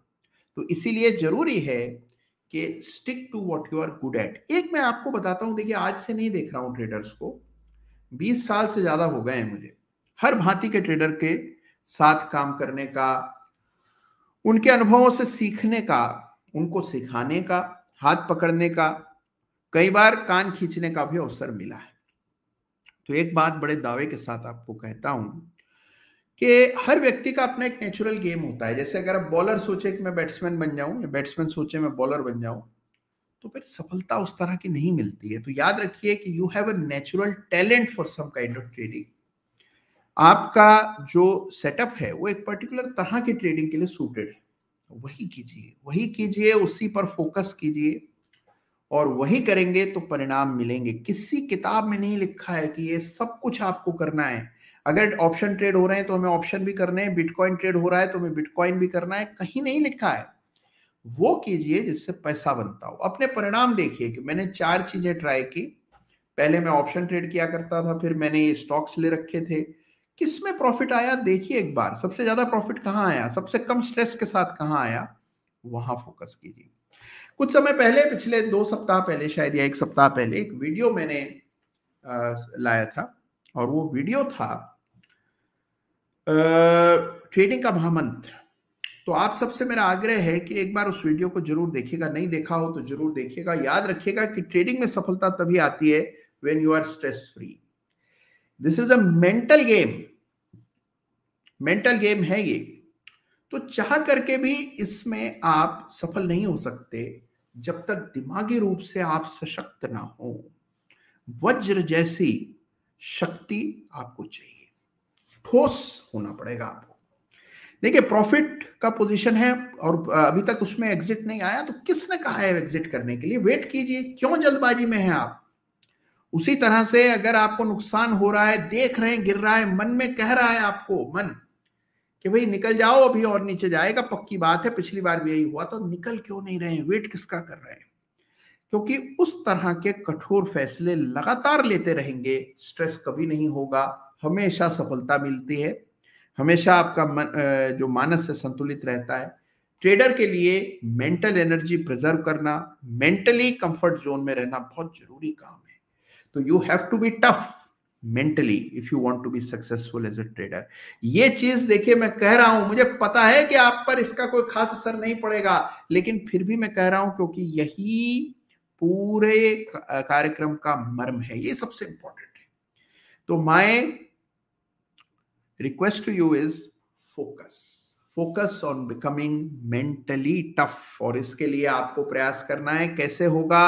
तो इसीलिए जरूरी है कि stick to what you are good at एक मैं आपको बताता हूं देखिए आज से नहीं देख रहा हूं ट्रेडर्स को 20 साल से ज्यादा हो गए हैं मुझे हर भांति के ट्रेडर के साथ काम करने का उनके अनुभवों से सीखने का उनको सिखाने का हाथ पकड़ने का कई बार कान खींचने का भी अवसर मिला है तो एक बात बड़े दावे के साथ आपको कहता हूं कि हर व्यक्ति का अपना एक नेचुरल गेम होता है जैसे अगर आप बॉलर सोचे कि मैं बैट्समैन बन जाऊं या बैट्समैन सोचे मैं बॉलर बन जाऊं तो फिर सफलता उस तरह की नहीं मिलती है तो याद रखिए कि you have a natural talent for some kind of trading आपका जो सेटअप है वो एक पर्टिकुलर तरह के ट्रेडिंग के लिए सूटेड है वही कीजिए वही कीजिए उसी पर फोकस कीजिए और वही करेंगे तो परिणाम मिलेंगे किसी किताब में नहीं लिखा है कि ये सब कुछ आपको करना है अगर ऑप्शन ट्रेड हो रहे हैं तो हमें ऑप्शन भी करने हैं बिटकॉइन ट्रेड हो रहा है तो हमें बिटकॉइन भी करना है कहीं नहीं लिखा है वो कीजिए जिससे पैसा बनता हो अपने परिणाम देखिए कि मैंने चार चीजें ट्राई की पहले मैं ऑप्शन ट्रेड किया करता था फिर मैंने ये स्टॉक्स ले रखे थे किस में प्रॉफिट आया देखिए एक बार सबसे ज्यादा प्रॉफिट कहाँ आया सबसे कम स्ट्रेस के साथ कहाँ आया वहां फोकस कीजिए कुछ समय पहले पिछले दो सप्ताह पहले शायद या एक सप्ताह पहले एक वीडियो मैंने आ, लाया था और वो वीडियो था ट्रेडिंग का महामंत्र तो आप सबसे मेरा आग्रह है कि एक बार उस वीडियो को जरूर देखिएगा नहीं देखा हो तो जरूर देखिएगा याद रखिएगा कि ट्रेडिंग में सफलता तभी आती है when you are stress free this is a mental game mental game है ये तो चाह करके भी इसमें आप सफल नहीं हो सकते जब तक दिमागी रूप से आप सशक्त ना हो वज्र जैसी शक्ति आपको चाहिए ठोस होना पड़ेगा आपको देखिए प्रॉफिट का पोजीशन है और अभी तक उसमें एग्जिट नहीं आया तो किसने कहा है एग्जिट करने के लिए वेट कीजिए क्यों जल्दबाजी में है आप उसी तरह से अगर आपको नुकसान हो रहा है देख रहे हैं गिर रहा है मन में कह रहा है आपको मन कि भाई निकल जाओ अभी और नीचे जाएगा पक्की बात है पिछली बार भी यही हुआ तो निकल क्यों नहीं रहे वेट किसका कर रहे हैं क्योंकि उस तरह के कठोर फैसले लगातार लेते रहेंगे स्ट्रेस कभी नहीं होगा हमेशा सफलता मिलती है हमेशा आपका मन, जो मानस है संतुलित रहता है ट्रेडर के लिए मेंटल एनर्जी प्रिजर्व करना मेंटली कंफर्ट जोन में रहना बहुत जरूरी काम है तो you have to be tough mentally if you want to be successful as a trader ये चीज देखिए मैं कह रहा हूं मुझे पता है कि आप पर इसका कोई खास असर नहीं पड़ेगा लेकिन फिर भी मैं कह रहा हूं क्योंकि यही पूरे कार्यक्रम का मर्म है ये सबसे इंपॉर्टेंट है तो my request to you is focus focus on becoming mentally tough और इसके लिए आपको प्रयास करना है कैसे होगा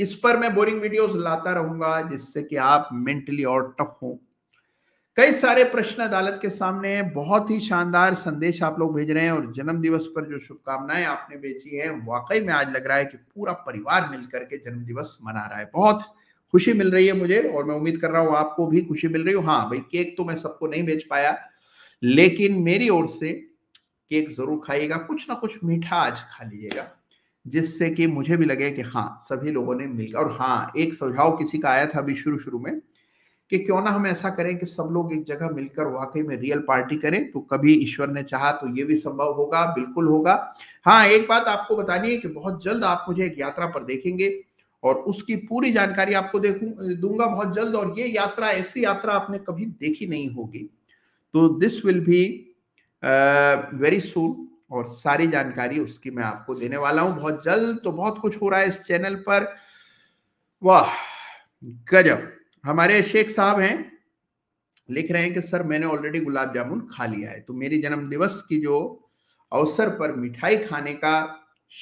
इस पर मैं बोरिंग वीडियोस लाता रहूंगा जिससे कि आप मेंटली और टफ हो कई सारे प्रश्न अदालत के सामने बहुत ही शानदार संदेश आप लोग भेज रहे हैं और जन्मदिवस पर जो शुभकामनाएं आपने भेजी हैं वाकई में आज लग रहा है कि पूरा परिवार मिलकर के जन्मदिवस मना रहा है बहुत खुशी मिल रही है मुझे और मैं उम्मीद कर रहा हूँ आपको भी खुशी मिल रही हूँ हाँ भाई केक तो मैं सबको नहीं भेज पाया लेकिन मेरी ओर से केक जरूर खाइएगा कुछ ना कुछ मीठा आज खा लीजिएगा जिससे कि मुझे भी लगे कि हाँ सभी लोगों ने मिलकर और हाँ एक सुझाव किसी का आया था अभी शुरू शुरू में कि क्यों ना हम ऐसा करें कि सब लोग एक जगह मिलकर वाकई में रियल पार्टी करें तो कभी ईश्वर ने चाहा तो ये भी संभव होगा बिल्कुल होगा हाँ एक बात आपको बतानी है कि बहुत जल्द आप मुझे एक यात्रा पर देखेंगे और उसकी पूरी जानकारी आपको देखू दूंगा बहुत जल्द और ये यात्रा ऐसी यात्रा आपने कभी देखी नहीं होगी तो this will be very soon और सारी जानकारी उसकी मैं आपको देने वाला हूं बहुत जल्द तो बहुत कुछ हो रहा है इस चैनल पर वाह गजब हमारे शेख साहब हैं लिख रहे हैं कि सर मैंने ऑलरेडी गुलाब जामुन खा लिया है तो मेरे जन्मदिवस की जो अवसर पर मिठाई खाने का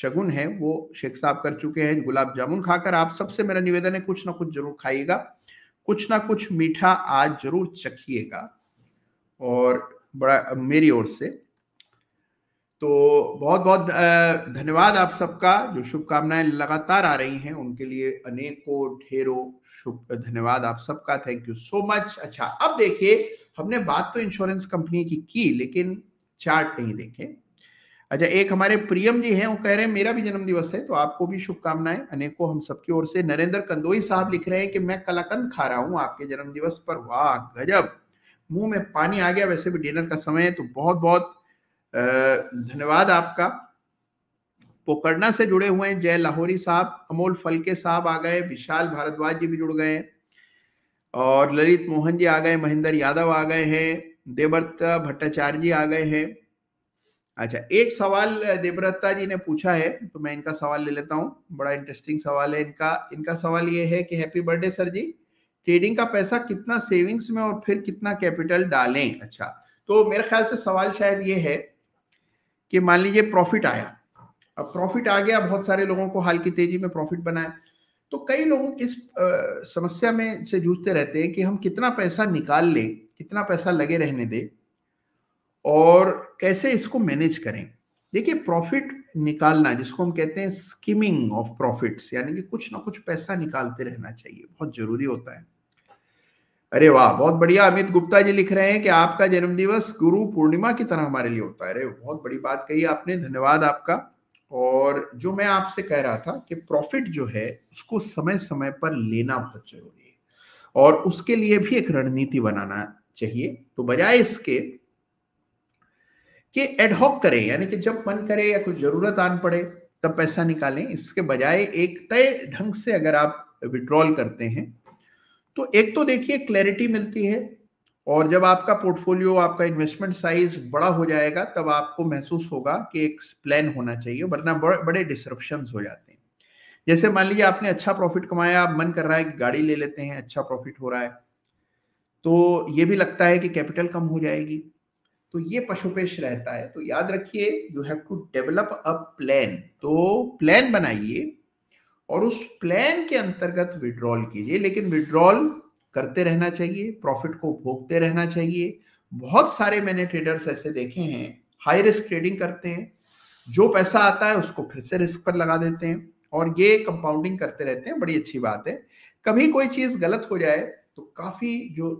शगुन है वो शेख साहब कर चुके हैं गुलाब जामुन खाकर आप सबसे मेरा निवेदन है कुछ ना कुछ जरूर खाइएगा कुछ ना कुछ मीठा आज जरूर चखिएगा और बड़ा मेरी ओर से तो बहुत बहुत धन्यवाद आप सबका जो शुभकामनाएं लगातार आ रही हैं उनके लिए अनेकों ढेरों शुभ धन्यवाद आप सबका थैंक यू सो मच अच्छा अब देखिए हमने बात तो इंश्योरेंस कंपनी की की लेकिन चार्ट नहीं देखे अच्छा एक हमारे प्रियम जी हैं वो कह रहे हैं मेरा भी जन्मदिवस है तो आपको भी शुभकामनाएं अनेकों हम सबकी ओर से नरेंद्र कंदोई साहब लिख रहे हैं कि मैं कलाकंद खा रहा हूं आपके जन्मदिवस पर वाह गजब मुंह में पानी आ गया वैसे भी डिनर का समय है तो बहुत बहुत धन्यवाद आपका पोकरणा से जुड़े हुए जय लाहौरी साहब अमोल फलके साहब आ गए विशाल भारद्वाज जी भी जुड़ गए और ललित मोहन जी आ गए महेंद्र यादव आ गए हैं देवव्रत भट्टाचार्य जी आ गए हैं अच्छा एक सवाल देवव्रता जी ने पूछा है तो मैं इनका सवाल ले लेता हूँ बड़ा इंटरेस्टिंग सवाल है इनका इनका सवाल ये है कि happy birthday sir ji trading का पैसा कितना सेविंग्स में और फिर कितना कैपिटल डालें अच्छा तो मेरे ख्याल से सवाल शायद ये है कि मान लीजिए प्रॉफिट आया अब प्रॉफिट आ गया बहुत सारे लोगों को हाल की तेजी में प्रॉफिट बनाया तो कई लोग इस आ, समस्या में से जूझते रहते हैं कि हम कितना पैसा निकाल लें कितना पैसा लगे रहने दें और कैसे इसको मैनेज करें देखिए प्रॉफिट निकालना जिसको हम कहते हैं स्किमिंग ऑफ प्रॉफिट्स यानी कि कुछ ना कुछ पैसा निकालते रहना चाहिए बहुत जरूरी होता है अरे वाह बहुत बढ़िया अमित गुप्ता जी लिख रहे हैं कि आपका जन्म दिवस गुरु पूर्णिमा की तरह हमारे लिए होता है अरे बहुत बड़ी बात कही आपने धन्यवाद आपका और जो मैं आपसे कह रहा था कि प्रॉफिट जो है उसको समय समय पर लेना बहुत जरूरी है और उसके लिए भी एक रणनीति बनाना चाहिए तो बजाय इसके कि एडहॉक करें यानी कि जब मन करे या कुछ जरूरत आन पड़े तब पैसा निकालें इसके बजाय एक तय ढंग से अगर आप विड्रॉल करते हैं तो एक तो देखिए क्लैरिटी मिलती है और जब आपका पोर्टफोलियो आपका इन्वेस्टमेंट साइज बड़ा हो जाएगा तब आपको महसूस होगा कि एक प्लान होना चाहिए वरना बड़े डिसरप्शन हो जाते हैं जैसे मान लीजिए आपने अच्छा प्रॉफिट कमाया आप मन कर रहा है कि गाड़ी ले लेते हैं अच्छा प्रॉफिट हो रहा है तो ये भी लगता है कि कैपिटल कम हो जाएगी तो ये पशुपेश रहता है तो याद रखिए you have to develop a plan तो प्लान बनाइए और उस प्लान के अंतर्गत विड्रॉल कीजिए लेकिन विड्रॉल करते रहना चाहिए प्रॉफिट को भोगते रहना चाहिए बहुत सारे मैंने ट्रेडर्स ऐसे देखे हैं हाई रिस्क ट्रेडिंग करते हैं जो पैसा आता है उसको फिर से रिस्क पर लगा देते हैं और ये कंपाउंडिंग करते रहते हैं बड़ी अच्छी बात है कभी कोई चीज गलत हो जाए तो काफी जो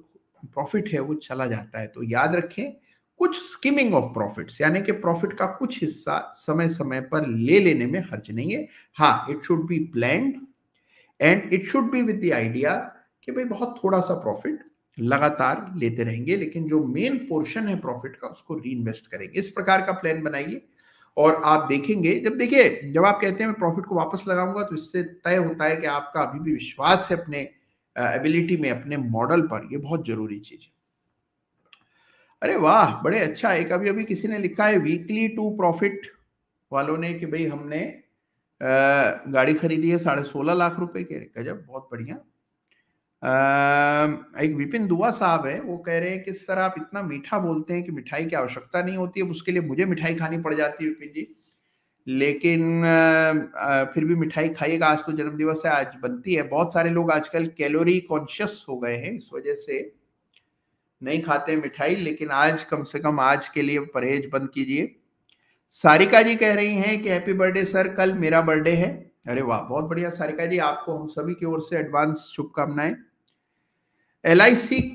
प्रॉफिट है वो चला जाता है तो याद रखें कुछ स्कीमिंग ऑफ प्रॉफिट्स यानी कि प्रॉफिट का कुछ हिस्सा समय समय पर ले लेने में हर्ज नहीं है हाँ it should be planned and it should be with the idea कि भाई बहुत थोड़ा सा प्रॉफिट लगातार लेते रहेंगे लेकिन जो मेन पोर्शन है प्रॉफिट का उसको री इन्वेस्ट करेंगे इस प्रकार का प्लान बनाइए और आप देखेंगे जब देखिए जब आप कहते हैं मैं प्रॉफिट को वापस लगाऊंगा तो इससे तय होता है कि आपका अभी भी विश्वास है अपने एबिलिटी में अपने मॉडल पर यह बहुत जरूरी चीज है अरे वाह बड़े अच्छा एक अभी अभी किसी ने लिखा है वीकली टू प्रॉफिट वालों ने कि भाई हमने गाड़ी खरीदी है साढ़े सोलह लाख रुपए के गजब बहुत बढ़िया एक विपिन दुआ साहब है वो कह रहे हैं कि सर आप इतना मीठा बोलते हैं कि मिठाई की आवश्यकता नहीं होती है उसके लिए मुझे मिठाई खानी पड़ जाती है विपिन जी लेकिन फिर भी मिठाई खाइएगा आज तो जन्मदिवस है आज बनती है बहुत सारे लोग आजकल कैलोरी कॉन्शियस हो गए हैं इस वजह से नहीं खाते मिठाई लेकिन आज कम से कम आज के लिए परहेज बंद कीजिए सारिका जी कह रही हैं कि हैप्पी बर्थडे सर कल मेरा बर्थडे है अरे वाह बहुत बढ़िया सारिका जी आपको हम सभी की ओर से एडवांस शुभकामनाएं एल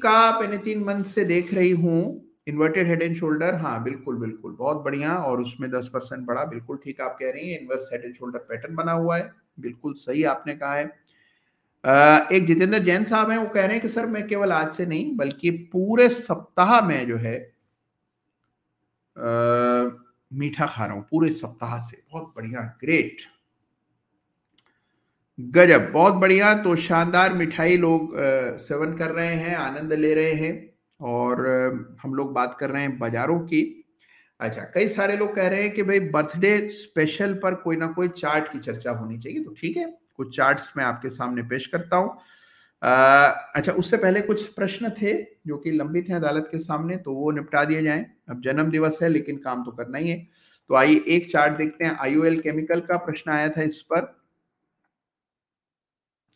का मैंने तीन मंथ से देख रही हूँ इन्वर्टेड हेड एंड शोल्डर हाँ बिल्कुल बिल्कुल बहुत बढ़िया और उसमें दस परसेंट बढ़ा बिल्कुल ठीक आप कह रही हैं inverse head and shoulder pattern बना हुआ है बिल्कुल सही आपने कहा है एक जितेंद्र जैन साहब हैं वो कह रहे हैं कि सर मैं केवल आज से नहीं बल्कि पूरे सप्ताह में जो है आ, मीठा खा रहा हूं पूरे सप्ताह से बहुत बढ़िया ग्रेट गजब बहुत बढ़िया तो शानदार मिठाई लोग सेवन कर रहे हैं आनंद ले रहे हैं और हम लोग बात कर रहे हैं बाजारों की अच्छा कई सारे लोग कह रहे हैं कि भाई बर्थडे स्पेशल पर कोई ना कोई चार्ट की चर्चा होनी चाहिए तो ठीक है कुछ चार्ट्स मैं आपके सामने पेश करता हूँ अच्छा उससे पहले कुछ प्रश्न थे जो कि लंबित हैं अदालत के सामने तो वो निपटा दिए जाएं अब जन्म दिवस है लेकिन काम तो करना ही है तो आइए एक चार्ट देखते हैं आईओएल केमिकल का प्रश्न आया था इस पर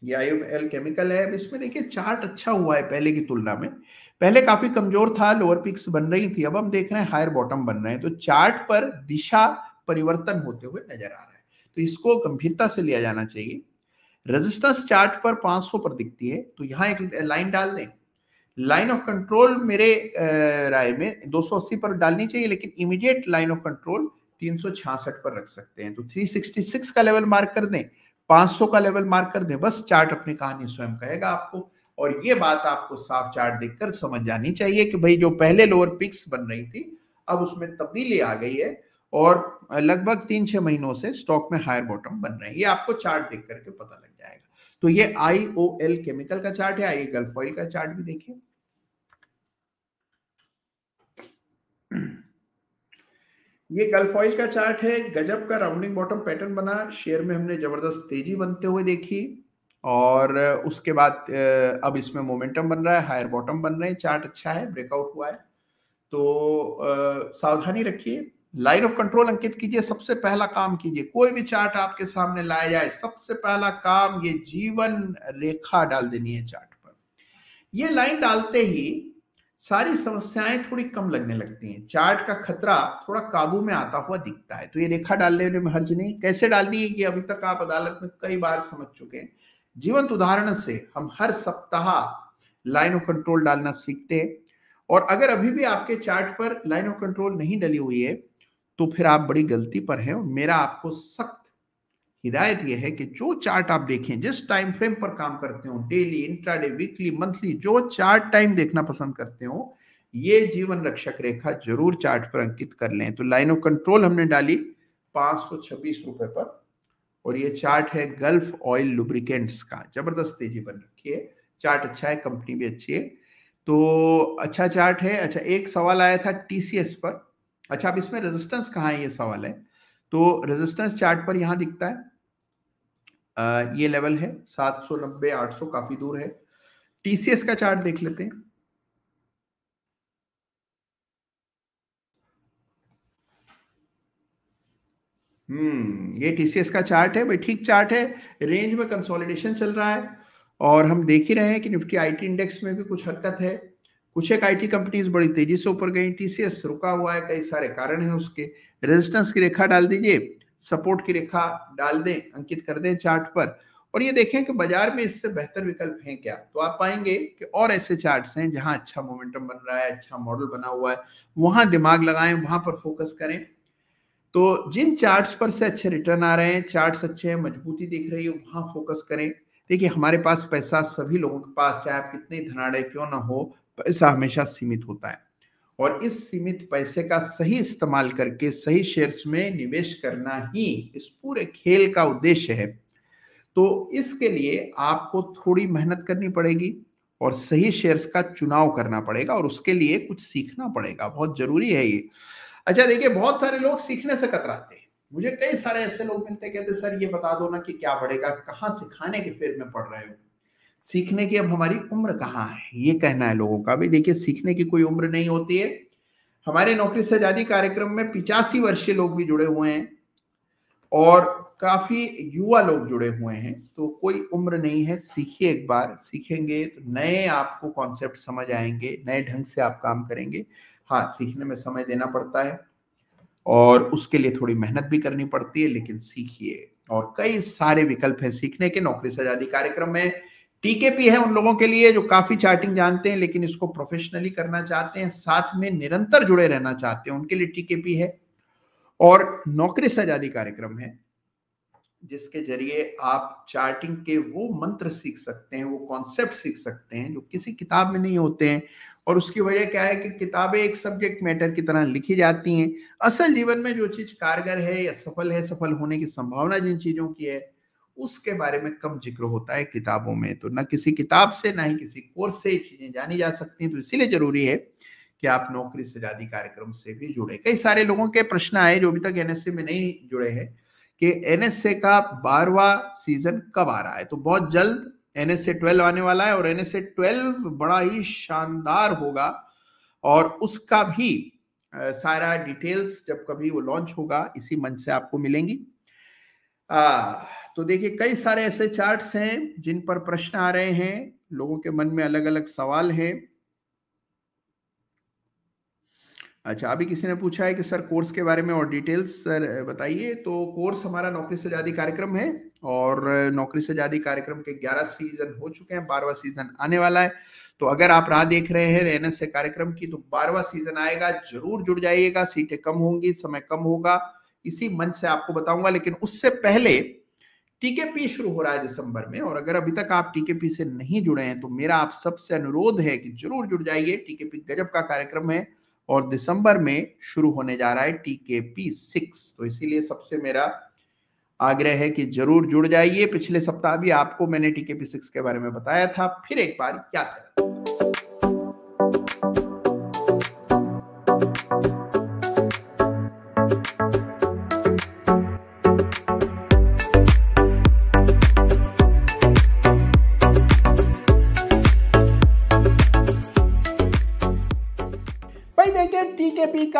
ये आईओएल केमिकल है इसमें देखिए चार्ट अच्छा हुआ है पहले की तुलना में पहले काफी कमजोर था लोअर पिक्स बन रही थी अब हम देख रहे हैं हायर बॉटम बन रहे हैं तो चार्ट पर दिशा परिवर्तन होते हुए नजर आ रहा है तो इसको गंभीरता से लिया जाना चाहिए रेजिस्टेंस चार्ट पर 500 पर दिखती है तो यहाँ एक लाइन डाल दें लाइन ऑफ कंट्रोल मेरे राय में 280 पर डालनी चाहिए लेकिन इमीडिएट लाइन ऑफ कंट्रोल 366 पर रख सकते हैं तो 366 का लेवल मार्क कर दें 500 का लेवल मार्क कर दें बस चार्ट अपनी कहानी स्वयं कहेगा आपको और ये बात आपको साफ चार्ट देखकर समझ जानी चाहिए कि भाई जो पहले लोअर पिक्स बन रही थी अब उसमें तब्दीली आ गई है और लगभग तीन छह महीनों से स्टॉक में हायर बॉटम बन रहे हैं ये आपको चार्ट देख करके पता लग जाएगा तो ये आई ओ एल केमिकल का चार्ट है आइए गल्फ ऑयल का चार्ट भी देखिए ये गल्फ ऑयल का चार्ट है गजब का राउंडिंग बॉटम पैटर्न बना शेयर में हमने जबरदस्त तेजी बनते हुए देखी और उसके बाद अब इसमें मोमेंटम बन रहा है हायर बॉटम बन रहे हैं चार्ट अच्छा है ब्रेकआउट हुआ है तो सावधानी रखिए लाइन ऑफ कंट्रोल अंकित कीजिए सबसे पहला काम कीजिए कोई भी चार्ट आपके सामने लाया जाए सबसे पहला काम ये जीवन रेखा डाल देनी है चार्ट पर ये लाइन डालते ही सारी समस्याएं थोड़ी कम लगने लगती हैं चार्ट का खतरा थोड़ा काबू में आता हुआ दिखता है तो ये रेखा डालने में हर्ज नहीं कैसे डालनी है ये अभी तक आप अदालत में कई बार समझ चुके हैं जीवंत उदाहरण से हम हर सप्ताह लाइन ऑफ कंट्रोल डालना सीखते हैं और अगर अभी भी आपके चार्ट पर लाइन ऑफ कंट्रोल नहीं डली हुई है तो फिर आप बड़ी गलती पर हैं मेरा आपको सख्त हिदायत यह है कि जो चार्ट आप देखें जिस टाइम फ्रेम पर काम करते हो डेली इंट्राडे वीकली मंथली जो चार्ट टाइम देखना पसंद करते हो ये जीवन रक्षक रेखा जरूर चार्ट पर अंकित कर लें तो लाइन ऑफ कंट्रोल हमने डाली पांच रुपए पर और ये चार्ट है गल्फ ऑयल लुब्रिकेंट्स का जबरदस्त तेजी बन रखी है चार्ट अच्छा है कंपनी भी अच्छी है तो अच्छा चार्ट है अच्छा एक सवाल आया था टीसीएस पर अच्छा अब इसमें रेजिस्टेंस कहाँ है ये सवाल है तो रेजिस्टेंस चार्ट पर यहां दिखता है आ, ये लेवल है सात सौ नब्बे आठ सौ काफी दूर है टीसीएस का चार्ट देख लेते हैं हम्म ये टीसीएस का चार्ट है भाई ठीक चार्ट है रेंज में कंसोलिडेशन चल रहा है और हम देख ही रहे हैं कि निफ्टी आईटी इंडेक्स में भी कुछ हरकत है कुछ एक आईटी कंपनीज बड़ी तेजी से ऊपर गई टीसीएस रुका हुआ है कई सारे कारण है उसके रेजिस्टेंस की रेखा डाल दीजिए सपोर्ट की रेखा डाल दें अंकित कर दें चार्ट पर और ये देखें कि बाजार में इससे बेहतर विकल्प है क्या तो आप पाएंगे कि और ऐसे चार्ट्स हैं जहां अच्छा मोमेंटम बन रहा है अच्छा मॉडल बना हुआ है वहां दिमाग लगाएं वहां पर फोकस करें तो जिन चार्ट्स पर से अच्छे रिटर्न आ रहे हैं चार्ट्स अच्छे हैं मजबूती दिख रही है वहां फोकस करें देखिए हमारे पास पैसा सभी लोगों के पास चाहे आप कितने धनाड़े क्यों ना हो पैसा हमेशा सीमित होता है और इस सीमित पैसे का सही इस्तेमाल करके सही शेयर्स में निवेश करना ही इस पूरे खेल का उद्देश्य है तो इसके लिए आपको थोड़ी मेहनत करनी पड़ेगी और सही शेयर्स का चुनाव करना पड़ेगा और उसके लिए कुछ सीखना पड़ेगा बहुत जरूरी है ये अच्छा देखिए बहुत सारे लोग सीखने से कतराते हैं मुझे कई सारे ऐसे लोग मिलते कहते सर ये बता दो ना कि क्या पड़ेगा कहाँ सिखाने के फेर में पढ़ रहे हो सीखने की अब हमारी उम्र कहाँ है ये कहना है लोगों का भी देखिए सीखने की कोई उम्र नहीं होती है हमारे नौकरी से आजादी कार्यक्रम में पिचासी वर्षीय लोग भी जुड़े हुए हैं और काफी युवा लोग जुड़े हुए हैं तो कोई उम्र नहीं है सीखिए एक बार सीखेंगे तो नए आपको कॉन्सेप्ट समझ आएंगे नए ढंग से आप काम करेंगे हाँ सीखने में समय देना पड़ता है और उसके लिए थोड़ी मेहनत भी करनी पड़ती है लेकिन सीखिए और कई सारे विकल्प हैं सीखने के नौकरी से आजादी कार्यक्रम में टीकेपी है उन लोगों के लिए जो काफी चार्टिंग जानते हैं लेकिन इसको प्रोफेशनली करना चाहते हैं साथ में निरंतर जुड़े रहना चाहते हैं उनके लिए टीकेपी है और नौकरी सजादी कार्यक्रम है जिसके जरिए आप चार्टिंग के वो मंत्र सीख सकते हैं वो कॉन्सेप्ट सीख सकते हैं जो किसी किताब में नहीं होते हैं और उसकी वजह क्या है कि किताबें एक सब्जेक्ट मैटर की तरह लिखी जाती हैं असल जीवन में जो चीज कारगर है या सफल है सफल होने की संभावना जिन चीजों की है उसके बारे में कम जिक्र होता है किताबों में तो ना किसी किताब से ना ही किसी कोर्स से चीजें जानी जा सकती हैं तो इसीलिए जरूरी है कि आप नौकरी से आजादी कार्यक्रम से भी जुड़े कई सारे लोगों के प्रश्न आए जो अभी तक एन में नहीं जुड़े हैं कि एन का बारवा सीजन कब आ रहा है तो बहुत जल्द एन एस आने वाला है और एन एस बड़ा ही शानदार होगा और उसका भी सारा डिटेल्स जब कभी वो लॉन्च होगा इसी मंच से आपको मिलेंगी आ, तो देखिए कई सारे ऐसे चार्ट्स हैं जिन पर प्रश्न आ रहे हैं लोगों के मन में अलग अलग सवाल हैं अच्छा अभी किसी ने पूछा है कि सर कोर्स के बारे में और डिटेल्स सर बताइए तो कोर्स हमारा नौकरी से ज्यादा कार्यक्रम है और नौकरी से ज्यादा कार्यक्रम के 11 सीजन हो चुके हैं बारहवा सीजन आने वाला है तो अगर आप राह देख रहे हैं एन से कार्यक्रम की तो बारहवा सीजन आएगा जरूर जुड़ जाइएगा सीटें कम होंगी समय कम होगा इसी मंच से आपको बताऊंगा लेकिन उससे पहले टीके पी शुरू हो रहा है दिसंबर में और अगर अभी तक आप टीके पी से नहीं जुड़े हैं तो मेरा आप सबसे अनुरोध है कि जरूर जुड़ जाइए टीके पी गजब का कार्यक्रम है और दिसंबर में शुरू होने जा रहा है टीके पी सिक्स तो इसीलिए सबसे मेरा आग्रह है कि जरूर जुड़ जाइए पिछले सप्ताह भी आपको मैंने टीके पी सिक्स के बारे में बताया था फिर एक बार याद करें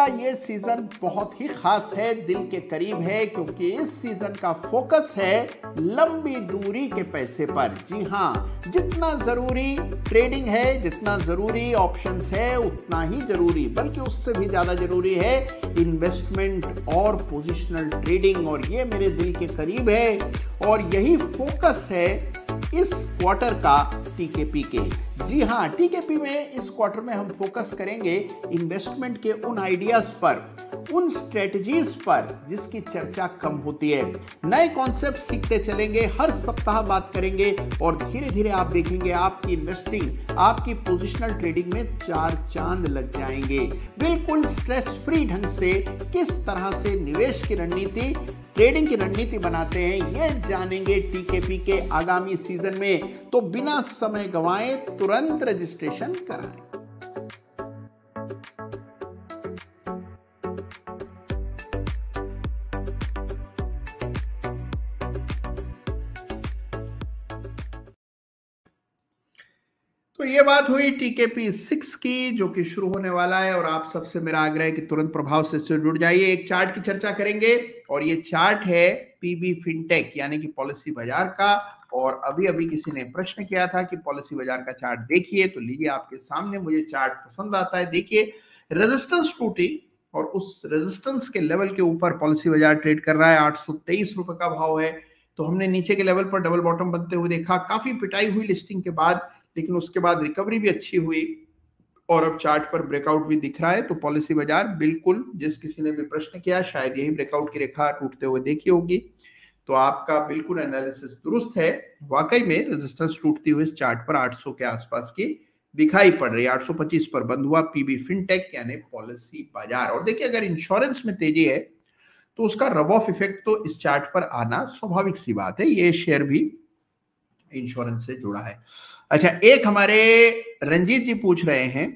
ये सीजन बहुत ही खास है दिल के करीब है क्योंकि इस सीजन का फोकस है लंबी दूरी के पैसे पर जी हाँ जितना जरूरी ट्रेडिंग है जितना जरूरी ऑप्शंस है उतना ही जरूरी बल्कि उससे भी ज्यादा जरूरी है इन्वेस्टमेंट और पोजिशनल ट्रेडिंग और ये मेरे दिल के करीब है और यही फोकस है इस क्वार्टर का पी के जी हाँ टीकेपी में इस क्वार्टर में हम फोकस करेंगे इन्वेस्टमेंट के उन आइडियाज पर उन स्ट्रेटजीज पर जिसकी चर्चा कम होती है नए कॉन्सेप्ट सीखते चलेंगे हर सप्ताह बात करेंगे और धीरे धीरे आप देखेंगे आपकी इन्वेस्टिंग आपकी पोजिशनल ट्रेडिंग में चार चांद लग जाएंगे बिल्कुल स्ट्रेस फ्री ढंग से किस तरह से निवेश की रणनीति ट्रेडिंग की रणनीति बनाते हैं यह जानेंगे टीकेपी के आगामी सीजन में तो बिना समय गंवाए तो तुरंत रजिस्ट्रेशन कराएं तो ये बात हुई टीकेपी सिक्स की जो कि शुरू होने वाला है और आप सबसे मेरा आग्रह है कि तुरंत प्रभाव से इससे जुड़ जाइए एक चार्ट की चर्चा करेंगे और ये चार्ट है पीबी फिनटेक यानी कि पॉलिसी बाजार का और अभी अभी किसी ने प्रश्न किया था कि पॉलिसी बाजार का चार्ट देखिए तो लीजिए आपके सामने मुझे चार्ट पसंद आता है देखिए रेजिस्टेंस टूटी और उस रेजिस्टेंस के लेवल के ऊपर पॉलिसी बाजार ट्रेड कर रहा है आठ रुपए का भाव है तो हमने नीचे के लेवल पर डबल बॉटम बनते हुए देखा काफी पिटाई हुई लिस्टिंग के बाद लेकिन उसके बाद रिकवरी भी अच्छी हुई और अब चार्ट पर ब्रेकआउट भी दिख रहा है तो पॉलिसी बाजार बिल्कुल जिस किसी ने भी प्रश्न किया शायद यही ब्रेकआउट की रेखा टूटते हुए देखी होगी तो आपका बिल्कुल एनालिसिस दुरुस्त है वाकई में रेजिस्टेंस टूटती हुई इस चार्ट पर 800 के आसपास की दिखाई पड़ रही है 825 पर बंद हुआ पीबी फिनटेक यानी पॉलिसी बाजार और देखिए अगर इंश्योरेंस में तेजी है तो उसका रब ऑफ इफेक्ट तो इस चार्ट पर आना स्वाभाविक सी बात है ये शेयर भी इंश्योरेंस से जुड़ा है अच्छा एक हमारे रंजीत जी पूछ रहे हैं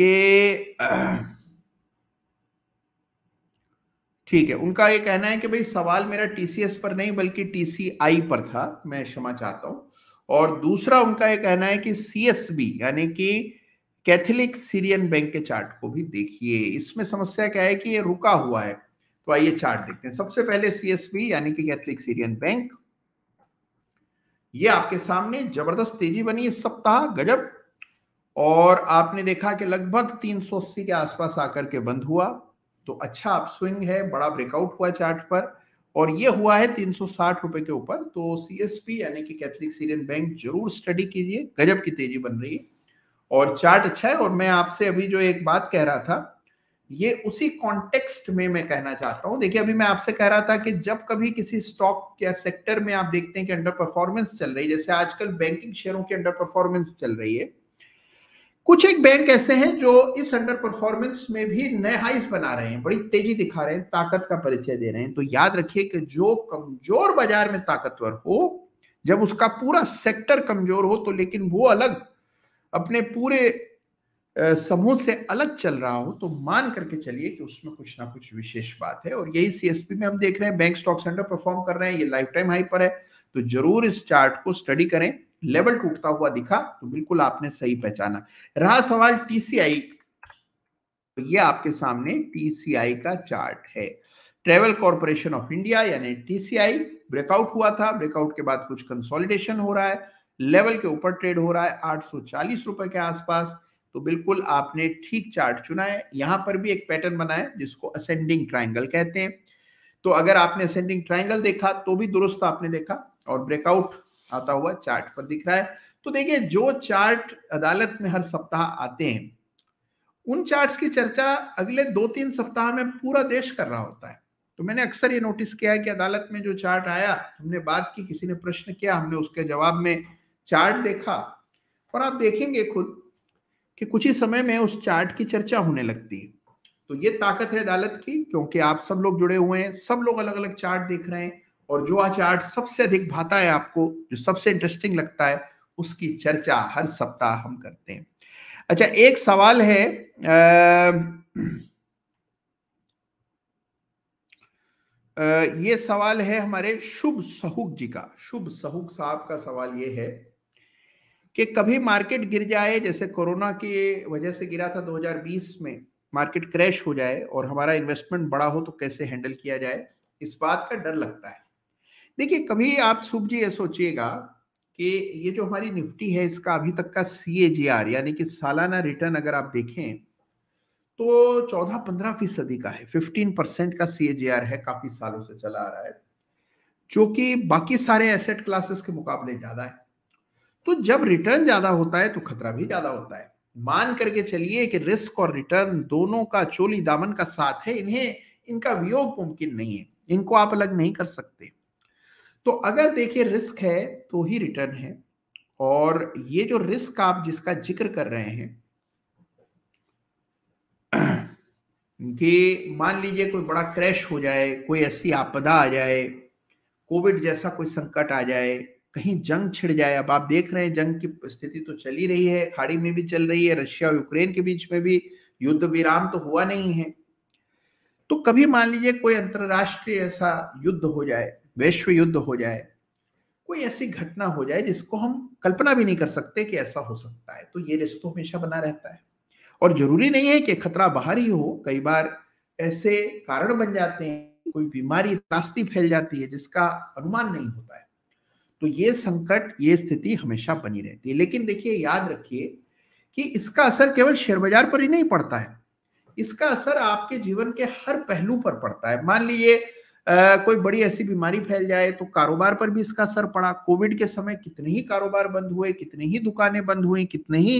कि ठीक है उनका ये कहना है कि भाई सवाल मेरा टीसीएस पर नहीं बल्कि टीसीआई पर था मैं क्षमा चाहता हूं और दूसरा उनका ये कहना है कि सीएसबी यानी कि कैथोलिक सीरियन बैंक के चार्ट को भी देखिए इसमें समस्या क्या है कि ये रुका हुआ है तो आइए चार्ट देखते हैं सबसे पहले सीएसबी यानी कि कैथोलिक सीरियन बैंक ये आपके सामने जबरदस्त तेजी बनी इस सप्ताह गजब और आपने देखा कि लगभग 380 के आसपास आकर के बंद हुआ तो अच्छा स्विंग है बड़ा ब्रेकआउट हुआ चार्ट पर और ये हुआ है तीन रुपए के ऊपर तो सी एस पी यानी कि कैथलिक सीरियन बैंक जरूर स्टडी कीजिए गजब की तेजी बन रही है और चार्ट अच्छा है और मैं आपसे अभी जो एक बात कह रहा था ये उसी कॉन्टेक्स्ट में मैं कहना चाहता हूँ देखिए अभी मैं आपसे कह रहा था कि जब कभी किसी स्टॉक या सेक्टर में आप देखते हैं कि अंडर परफॉर्मेंस चल रही है जैसे आजकल बैंकिंग शेयरों की अंडर परफॉर्मेंस चल रही है कुछ एक बैंक ऐसे हैं जो इस अंडर परफॉर्मेंस में भी नए हाइस बना रहे हैं बड़ी तेजी दिखा रहे हैं ताकत का परिचय दे रहे हैं तो याद रखिए कि जो कमजोर बाजार में ताकतवर हो जब उसका पूरा सेक्टर कमजोर हो तो लेकिन वो अलग अपने पूरे समूह से अलग चल रहा हो तो मान करके चलिए कि उसमें कुछ ना कुछ विशेष बात है और यही सीएसपी में हम देख रहे हैं बैंक स्टॉक्स अंडर परफॉर्म कर रहे हैं ये लाइफ टाइम हाई पर है तो जरूर इस चार्ट को स्टडी करें लेवल टूटता हुआ दिखा तो बिल्कुल आपने सही पहचाना रहा सवाल टीसीआई तो ये आपके सामने टीसीआई का चार्ट है ट्रेवल कॉरपोरेशन ऑफ इंडिया यानी टीसीआई ब्रेकआउट हुआ था ब्रेकआउट के बाद कुछ कंसोलिडेशन हो रहा है लेवल के ऊपर ट्रेड हो रहा है आठ रुपए के आसपास तो बिल्कुल आपने ठीक चार्ट चुना है यहां पर भी एक पैटर्न बना है जिसको असेंडिंग ट्राइंगल कहते हैं तो अगर आपने असेंडिंग ट्राइंगल देखा तो भी दुरुस्त आपने देखा और ब्रेकआउट आता हुआ चार्ट पर दिख रहा है तो देखिए जो चार्ट अदालत में हर सप्ताह आते हैं उन चार्ट्स की चर्चा अगले दो तीन सप्ताह में पूरा देश कर रहा होता है तो मैंने अक्सर ये नोटिस किया है कि अदालत में जो चार्ट आया हमने बात की किसी ने प्रश्न किया हमने उसके जवाब में चार्ट देखा और आप देखेंगे खुद कि कुछ ही समय में उस चार्ट की चर्चा होने लगती है तो ये ताकत है अदालत की क्योंकि आप सब लोग जुड़े हुए हैं सब लोग अलग अलग चार्ट देख रहे हैं और जो आर्ट सबसे अधिक भाता है आपको जो सबसे इंटरेस्टिंग लगता है उसकी चर्चा हर सप्ताह हम करते हैं अच्छा एक सवाल है आ, आ, ये सवाल है हमारे शुभ सहूक जी का शुभ सहूक साहब का सवाल ये है कि कभी मार्केट गिर जाए जैसे कोरोना की वजह से गिरा था 2020 में मार्केट क्रैश हो जाए और हमारा इन्वेस्टमेंट बड़ा हो तो कैसे हैंडल किया जाए इस बात का डर लगता है देखिए कभी आप शुभ जी ये सोचिएगा कि ये जो हमारी निफ्टी है इसका अभी तक का सी यानी कि सालाना रिटर्न अगर आप देखें तो चौदह पंद्रह फीसदी का है फिफ्टीन परसेंट का सी है काफी सालों से चला आ रहा है जो कि बाकी सारे एसेट क्लासेस के मुकाबले ज्यादा है तो जब रिटर्न ज्यादा होता है तो खतरा भी ज्यादा होता है मान करके चलिए कि रिस्क और रिटर्न दोनों का चोली दामन का साथ है इन्हें इनका वियोग मुमकिन नहीं है इनको आप अलग नहीं कर सकते तो अगर देखिए रिस्क है तो ही रिटर्न है और ये जो रिस्क आप जिसका जिक्र कर रहे हैं कि मान लीजिए कोई बड़ा क्रैश हो जाए कोई ऐसी आपदा आ जाए कोविड जैसा कोई संकट आ जाए कहीं जंग छिड़ जाए अब आप देख रहे हैं जंग की स्थिति तो चली रही है खाड़ी में भी चल रही है रशिया और यूक्रेन के बीच में भी युद्ध विराम तो हुआ नहीं है तो कभी मान लीजिए कोई अंतरराष्ट्रीय ऐसा युद्ध हो जाए वैश्व युद्ध हो जाए कोई ऐसी घटना हो जाए जिसको हम कल्पना भी नहीं कर सकते कि ऐसा हो सकता है तो ये रिश्तों हमेशा बना रहता है और जरूरी नहीं है कि खतरा बाहर ही हो कई बार ऐसे कारण बन जाते हैं कोई बीमारी रास्ती फैल जाती है जिसका अनुमान नहीं होता है तो ये संकट ये स्थिति हमेशा बनी रहती है लेकिन देखिए याद रखिए कि इसका असर केवल शेयर बाजार पर ही नहीं पड़ता है इसका असर आपके जीवन के हर पहलू पर पड़ता है मान लीजिए कोई बड़ी ऐसी बीमारी फैल जाए तो कारोबार पर भी इसका असर पड़ा कोविड के समय कितने ही कारोबार बंद हुए कितने ही दुकानें बंद हुई कितने ही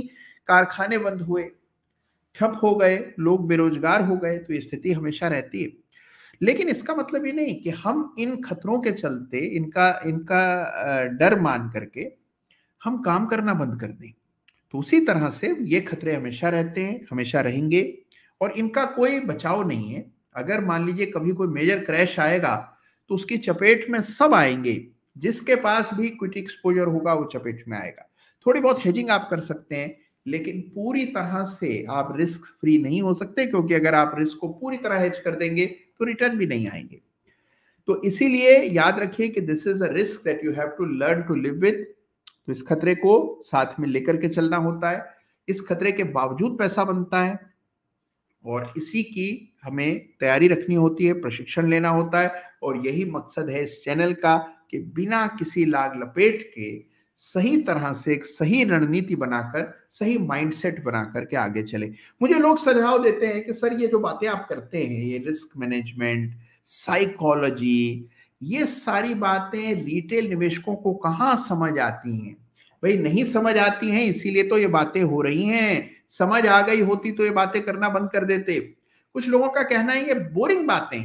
कारखाने बंद हुए ठप हो गए लोग बेरोजगार हो गए तो स्थिति हमेशा रहती है लेकिन इसका मतलब ये नहीं कि हम इन खतरों के चलते इनका इनका डर मान करके हम काम करना बंद कर दें तो उसी तरह से ये खतरे हमेशा रहते हैं हमेशा रहेंगे और इनका कोई बचाव नहीं है अगर मान लीजिए कभी कोई मेजर क्रैश आएगा तो उसकी चपेट में सब आएंगे जिसके पास भी क्विट एक्सपोजर होगा वो चपेट में आएगा थोड़ी बहुत हेजिंग आप कर सकते हैं लेकिन पूरी तरह से आप रिस्क फ्री नहीं हो सकते क्योंकि अगर आप रिस्क को पूरी तरह हेज कर देंगे तो रिटर्न भी नहीं आएंगे तो इसीलिए याद रखिए कि this is a risk that you have to learn to live with तो इस खतरे को साथ में लेकर के चलना होता है इस खतरे के बावजूद पैसा बनता है और इसी की हमें तैयारी रखनी होती है प्रशिक्षण लेना होता है और यही मकसद है इस चैनल का कि बिना किसी लाग लपेट के सही तरह से एक सही रणनीति बनाकर सही माइंडसेट बनाकर के आगे चले मुझे लोग सुझाव देते हैं कि सर ये जो बातें आप करते हैं ये रिस्क मैनेजमेंट साइकोलॉजी ये सारी बातें रिटेल निवेशकों को कहाँ समझ आती हैं भाई नहीं समझ आती हैं इसीलिए तो ये बातें हो रही हैं समझ आ गई होती तो ये बातें करना बंद कर देते कुछ लोगों का कहना है ये बोरिंग बातें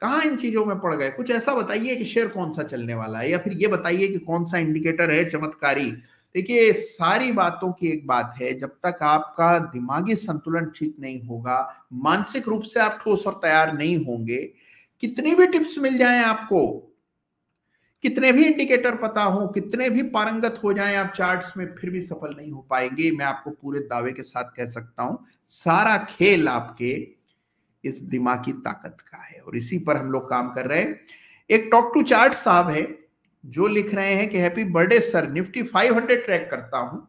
कहा इन चीजों में पड़ गए कुछ ऐसा बताइए कि शेयर कौन सा चलने वाला है या फिर ये बताइए कि कौन सा इंडिकेटर है चमत्कारी देखिए सारी बातों की एक बात है जब तक आपका दिमागी संतुलन ठीक नहीं होगा मानसिक रूप से आप ठोस और तैयार नहीं होंगे कितनी भी टिप्स मिल जाए आपको कितने भी इंडिकेटर पता हो कितने भी पारंगत हो जाएं आप चार्ट्स में फिर भी सफल नहीं हो पाएंगे मैं आपको पूरे दावे के साथ कह सकता हूं सारा खेल आपके इस दिमागी ताकत का है और इसी पर हम लोग काम कर रहे हैं एक टॉक टू चार्ट साहब है जो लिख रहे हैं कि happy birthday sir Nifty 500 track करता हूं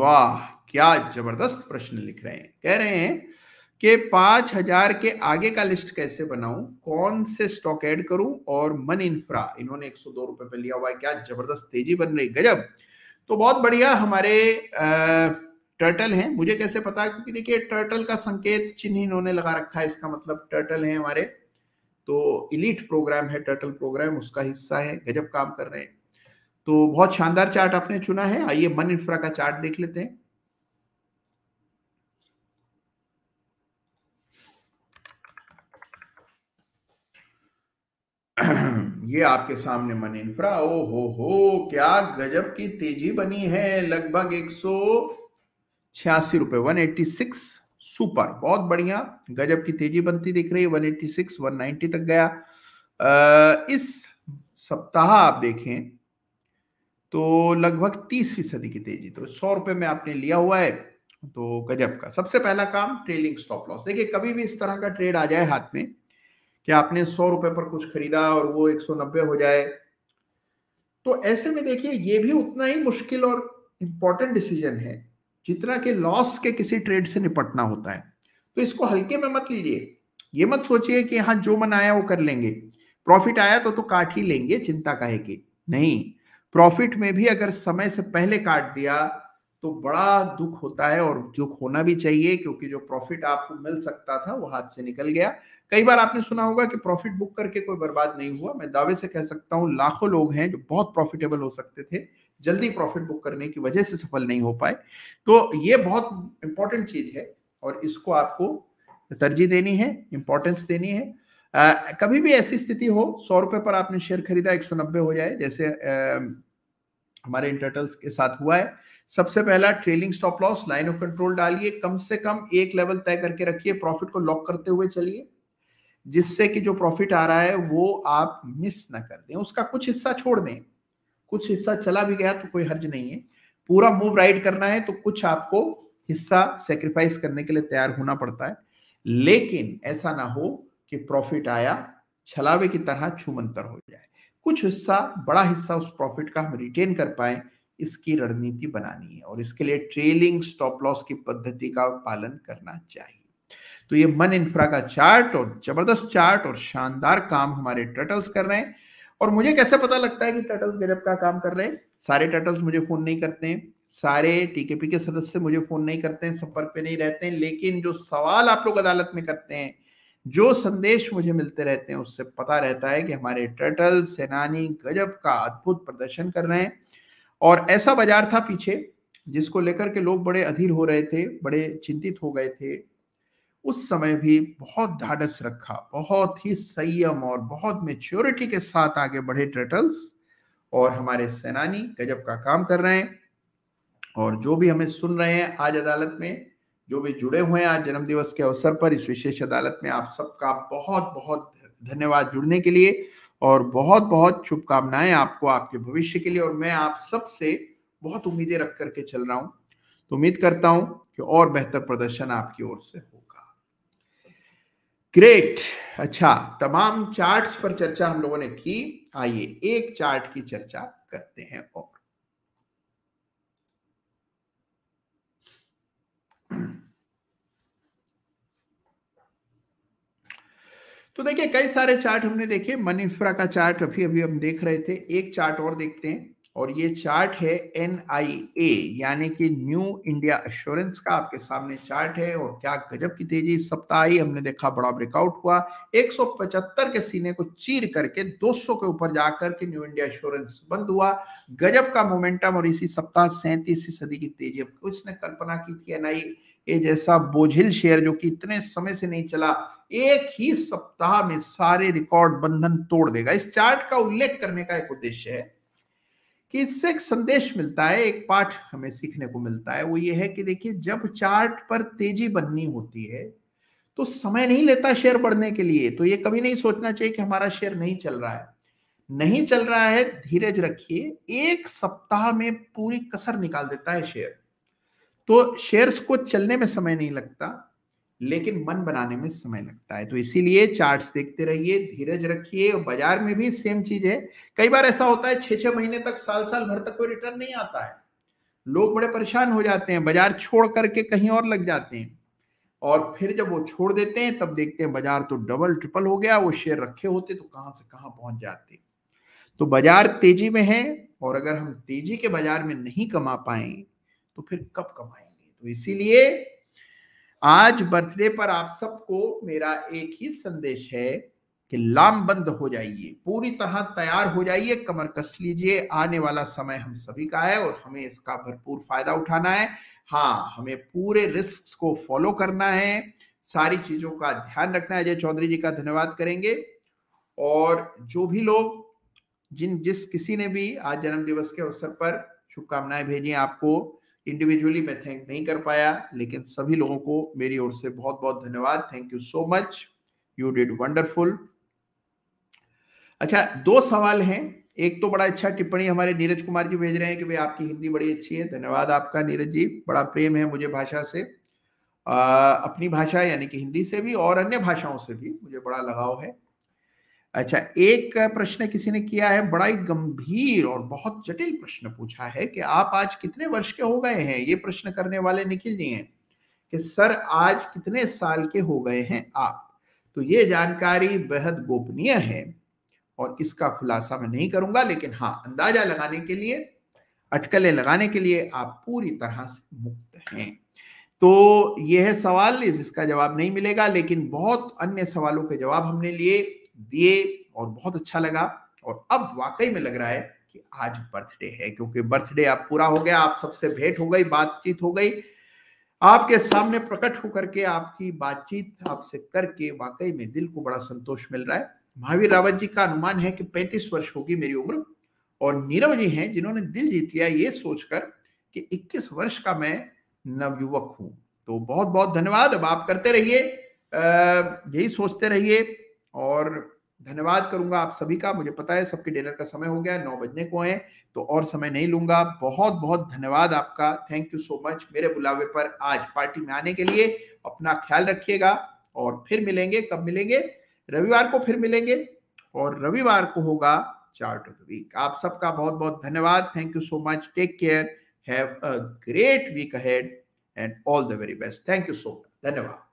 वाह क्या जबरदस्त प्रश्न लिख रहे हैं कह रहे हैं कि पांच हजार के आगे का लिस्ट कैसे बनाऊं कौन से स्टॉक ऐड करूं और मन इंफ्रा इन्होंने एक सौ दो रुपए पे लिया हुआ है क्या जबरदस्त तेजी बन रही गजब तो बहुत बढ़िया हमारे आ, टर्टल हैं मुझे कैसे पता है क्योंकि देखिए टर्टल का संकेत चिन्ह इन्होंने लगा रखा है इसका मतलब टर्टल है हमारे तो इलीट प्रोग्राम है टर्टल प्रोग्राम उसका हिस्सा है गजब काम कर रहे हैं तो बहुत शानदार चार्ट आपने चुना है आइए मन इंफ्रा का चार्ट देख लेते हैं ये आपके सामने मन इंफ्रा ओ हो हो क्या गजब की तेजी बनी है लगभग एक सौ छियासी रुपए वन एट्टी सिक्स सुपर बहुत बढ़िया गजब की तेजी बनती दिख रही है one eighty six one ninety तक गया आ, इस सप्ताह आप देखें तो लगभग तीस फीसदी की तेजी तो सौ रुपए में आपने लिया हुआ है तो गजब का सबसे पहला काम ट्रेलिंग स्टॉप लॉस देखिए कभी भी इस तरह का ट्रेड आ जाए हाथ में कि आपने सौ रुपए पर कुछ खरीदा और वो एक सौ नब्बे हो जाए तो ऐसे में देखिए ये भी उतना ही मुश्किल और इम्पॉर्टेंट डिसीजन है जितना कि लॉस के किसी ट्रेड से निपटना होता है तो इसको हल्के में मत लीजिए ये मत सोचिए कि हाँ जो मन आया वो कर लेंगे प्रॉफिट आया तो तो काट ही लेंगे चिंता का है कि नहीं प्रॉफिट में भी अगर समय से पहले काट दिया तो बड़ा दुख होता है और दुख होना भी चाहिए क्योंकि जो प्रॉफिट आपको मिल सकता था वो हाथ से निकल गया कई बार आपने सुना होगा कि प्रॉफिट बुक करके कोई बर्बाद नहीं हुआ मैं दावे से कह सकता हूँ लाखों लोग हैं जो बहुत प्रॉफिटेबल हो सकते थे जल्दी प्रॉफिट बुक करने की वजह से सफल नहीं हो पाए तो ये बहुत इंपॉर्टेंट चीज है और इसको आपको तरजीह देनी है इंपॉर्टेंस देनी है आ, कभी भी ऐसी स्थिति हो सौ रुपए पर आपने शेयर खरीदा एक सौ नब्बे हो जाए जैसे आ, हमारे इंटरटल्स के साथ हुआ है सबसे पहला trailing stop loss line of control डालिए कम से कम एक लेवल तय करके रखिए प्रॉफिट को लॉक करते हुए चलिए जिससे कि जो प्रॉफिट आ रहा है वो आप मिस ना कर दें उसका कुछ हिस्सा छोड़ दें कुछ हिस्सा चला भी गया तो कोई हर्ज नहीं है पूरा मूव राइड करना है तो कुछ आपको हिस्सा सेक्रीफाइस करने के लिए तैयार होना पड़ता है लेकिन ऐसा ना हो कि प्रॉफिट आया छलावे की तरह छुमंतर हो जाए कुछ हिस्सा बड़ा हिस्सा उस प्रॉफिट का हम रिटेन कर पाए इसकी रणनीति बनानी है और इसके लिए ट्रेलिंग स्टॉप लॉस की पद्धति का पालन करना चाहिए तो ये मन इंफ्रा का चार्ट और जबरदस्त चार्ट और शानदार काम हमारे टर्टल्स कर रहे हैं और मुझे कैसे पता लगता है कि टर्टल्स गजब का काम कर रहे हैं सारे टर्टल्स मुझे फोन नहीं करते हैं सारे टीकेपी के सदस्य मुझे फोन नहीं करते हैं संपर्क पे नहीं रहते हैं लेकिन जो सवाल आप लोग अदालत में करते हैं जो संदेश मुझे मिलते रहते हैं उससे पता रहता है कि हमारे टर्टल सेनानी गजब का अद्भुत प्रदर्शन कर रहे हैं और ऐसा बाजार था पीछे जिसको लेकर के लोग बड़े अधीर हो रहे थे बड़े चिंतित हो गए थे उस समय भी बहुत ढाढ़स रखा बहुत ही संयम और बहुत मेच्योरिटी के साथ आगे बढ़े टर्टल्स और हमारे सेनानी गजब का काम कर रहे हैं और जो भी हमें सुन रहे हैं आज अदालत में जो भी जुड़े हुए हैं आज जन्मदिवस के अवसर पर इस विशेष अदालत में आप सबका बहुत बहुत धन्यवाद जुड़ने के लिए और बहुत बहुत शुभकामनाएं आपको आपके भविष्य के लिए और मैं आप सबसे बहुत उम्मीदें रख करके चल रहा हूं तो उम्मीद करता हूं कि और बेहतर प्रदर्शन आपकी ओर से होगा ग्रेट अच्छा तमाम चार्ट्स पर चर्चा हम लोगों ने की आइए एक चार्ट की चर्चा करते हैं और तो देखिए कई सारे चार्ट हमने देखे मन इंफ्रा का चार्ट अभी अभी हम देख रहे थे एक चार्ट और देखते हैं और ये चार्ट है एन यानी कि न्यू इंडिया अश्योरेंस का आपके सामने चार्ट है और क्या गजब की तेजी सप्ताह ही हमने देखा बड़ा ब्रेकआउट हुआ 175 के सीने को चीर करके 200 के ऊपर जाकर के न्यू इंडिया अश्योरेंस बंद हुआ गजब का मोमेंटम और इसी सप्ताह सैंतीसवीं सदी की तेजी अब कुछ ने कल्पना की थी एनआईए ये जैसा बोझिल शेयर जो कि इतने समय से नहीं चला एक ही सप्ताह में सारे रिकॉर्ड बंधन तोड़ देगा इस चार्ट का उल्लेख करने का एक उद्देश्य है कि इससे एक संदेश मिलता है एक पाठ हमें सीखने को मिलता है वो ये है कि देखिए जब चार्ट पर तेजी बननी होती है तो समय नहीं लेता शेयर बढ़ने के लिए तो ये कभी नहीं सोचना चाहिए कि हमारा शेयर नहीं चल रहा है नहीं चल रहा है धीरज रखिए एक सप्ताह में पूरी कसर निकाल देता है शेयर तो शेयर्स को चलने में समय नहीं लगता लेकिन मन बनाने में समय लगता है तो इसीलिए चार्ट्स देखते रहिए धीरज रखिए और बाजार में भी सेम चीज है कई बार ऐसा होता है छह छह महीने तक साल साल भर तक कोई रिटर्न नहीं आता है लोग बड़े परेशान हो जाते हैं बाजार छोड़ करके कहीं और लग जाते हैं और फिर जब वो छोड़ देते हैं तब देखते हैं बाजार तो डबल ट्रिपल हो गया वो शेयर रखे होते तो कहां से कहां पहुंच जाते तो बाजार तेजी में है और अगर हम तेजी के बाजार में नहीं कमा पाए तो फिर कब कमाएंगे तो इसीलिए आज बर्थडे पर आप सबको मेरा एक ही संदेश है कि लामबंद हो जाइए पूरी तरह तैयार हो जाइए कमर कस लीजिए आने वाला समय हम सभी का है और हमें इसका भरपूर फायदा उठाना है हाँ हमें पूरे रिस्क को फॉलो करना है सारी चीजों का ध्यान रखना है अजय चौधरी जी का धन्यवाद करेंगे और जो भी लोग जिन जिस किसी ने भी आज जन्मदिवस के अवसर पर शुभकामनाएं भेजी आपको इंडिविजुअली मैं थैंक नहीं कर पाया लेकिन सभी लोगों को मेरी ओर से बहुत बहुत धन्यवाद thank you so much you did wonderful अच्छा दो सवाल हैं एक तो बड़ा अच्छा टिप्पणी हमारे नीरज कुमार जी भेज रहे हैं कि भाई आपकी हिंदी बड़ी अच्छी है धन्यवाद आपका नीरज जी बड़ा प्रेम है मुझे भाषा से आ, अपनी भाषा यानी कि हिंदी से भी और अन्य भाषाओं से भी मुझे बड़ा लगाव है अच्छा एक प्रश्न किसी ने किया है बड़ा ही गंभीर और बहुत जटिल प्रश्न पूछा है कि आप आज कितने वर्ष के हो गए हैं ये प्रश्न करने वाले निखिल जी हैं कि सर आज कितने साल के हो गए हैं आप तो ये जानकारी बेहद गोपनीय है और इसका खुलासा मैं नहीं करूंगा लेकिन हाँ अंदाजा लगाने के लिए अटकलें लगाने के लिए आप पूरी तरह से मुक्त हैं तो यह है सवाल जिसका जवाब नहीं मिलेगा लेकिन बहुत अन्य सवालों के जवाब हमने लिए दिए और बहुत अच्छा लगा और अब वाकई में लग रहा है कि आज बर्थडे है क्योंकि बर्थडे आप पूरा हो गया आप सबसे भेंट हो गई बातचीत हो गई आपके सामने प्रकट होकर के आपकी बातचीत आपसे करके वाकई में दिल को बड़ा संतोष मिल रहा है महावीर रावत जी का अनुमान है कि 35 वर्ष होगी मेरी उम्र और नीरव जी हैं जिन्होंने दिल जीत लिया ये सोचकर कि 21 वर्ष का मैं नवयुवक हूं तो बहुत बहुत धन्यवाद अब आप करते रहिए यही सोचते रहिए और धन्यवाद करूंगा आप सभी का मुझे पता है सबके डिनर का समय हो गया नौ बजने को है तो और समय नहीं लूंगा बहुत बहुत धन्यवाद आपका थैंक यू सो मच मेरे बुलावे पर आज पार्टी में आने के लिए अपना ख्याल रखिएगा और फिर मिलेंगे कब मिलेंगे रविवार को फिर मिलेंगे और रविवार को होगा चार्ट ऑफ द वीक आप सबका बहुत बहुत धन्यवाद thank you so much take care have a great week ahead and all the very best thank you so much धन्यवाद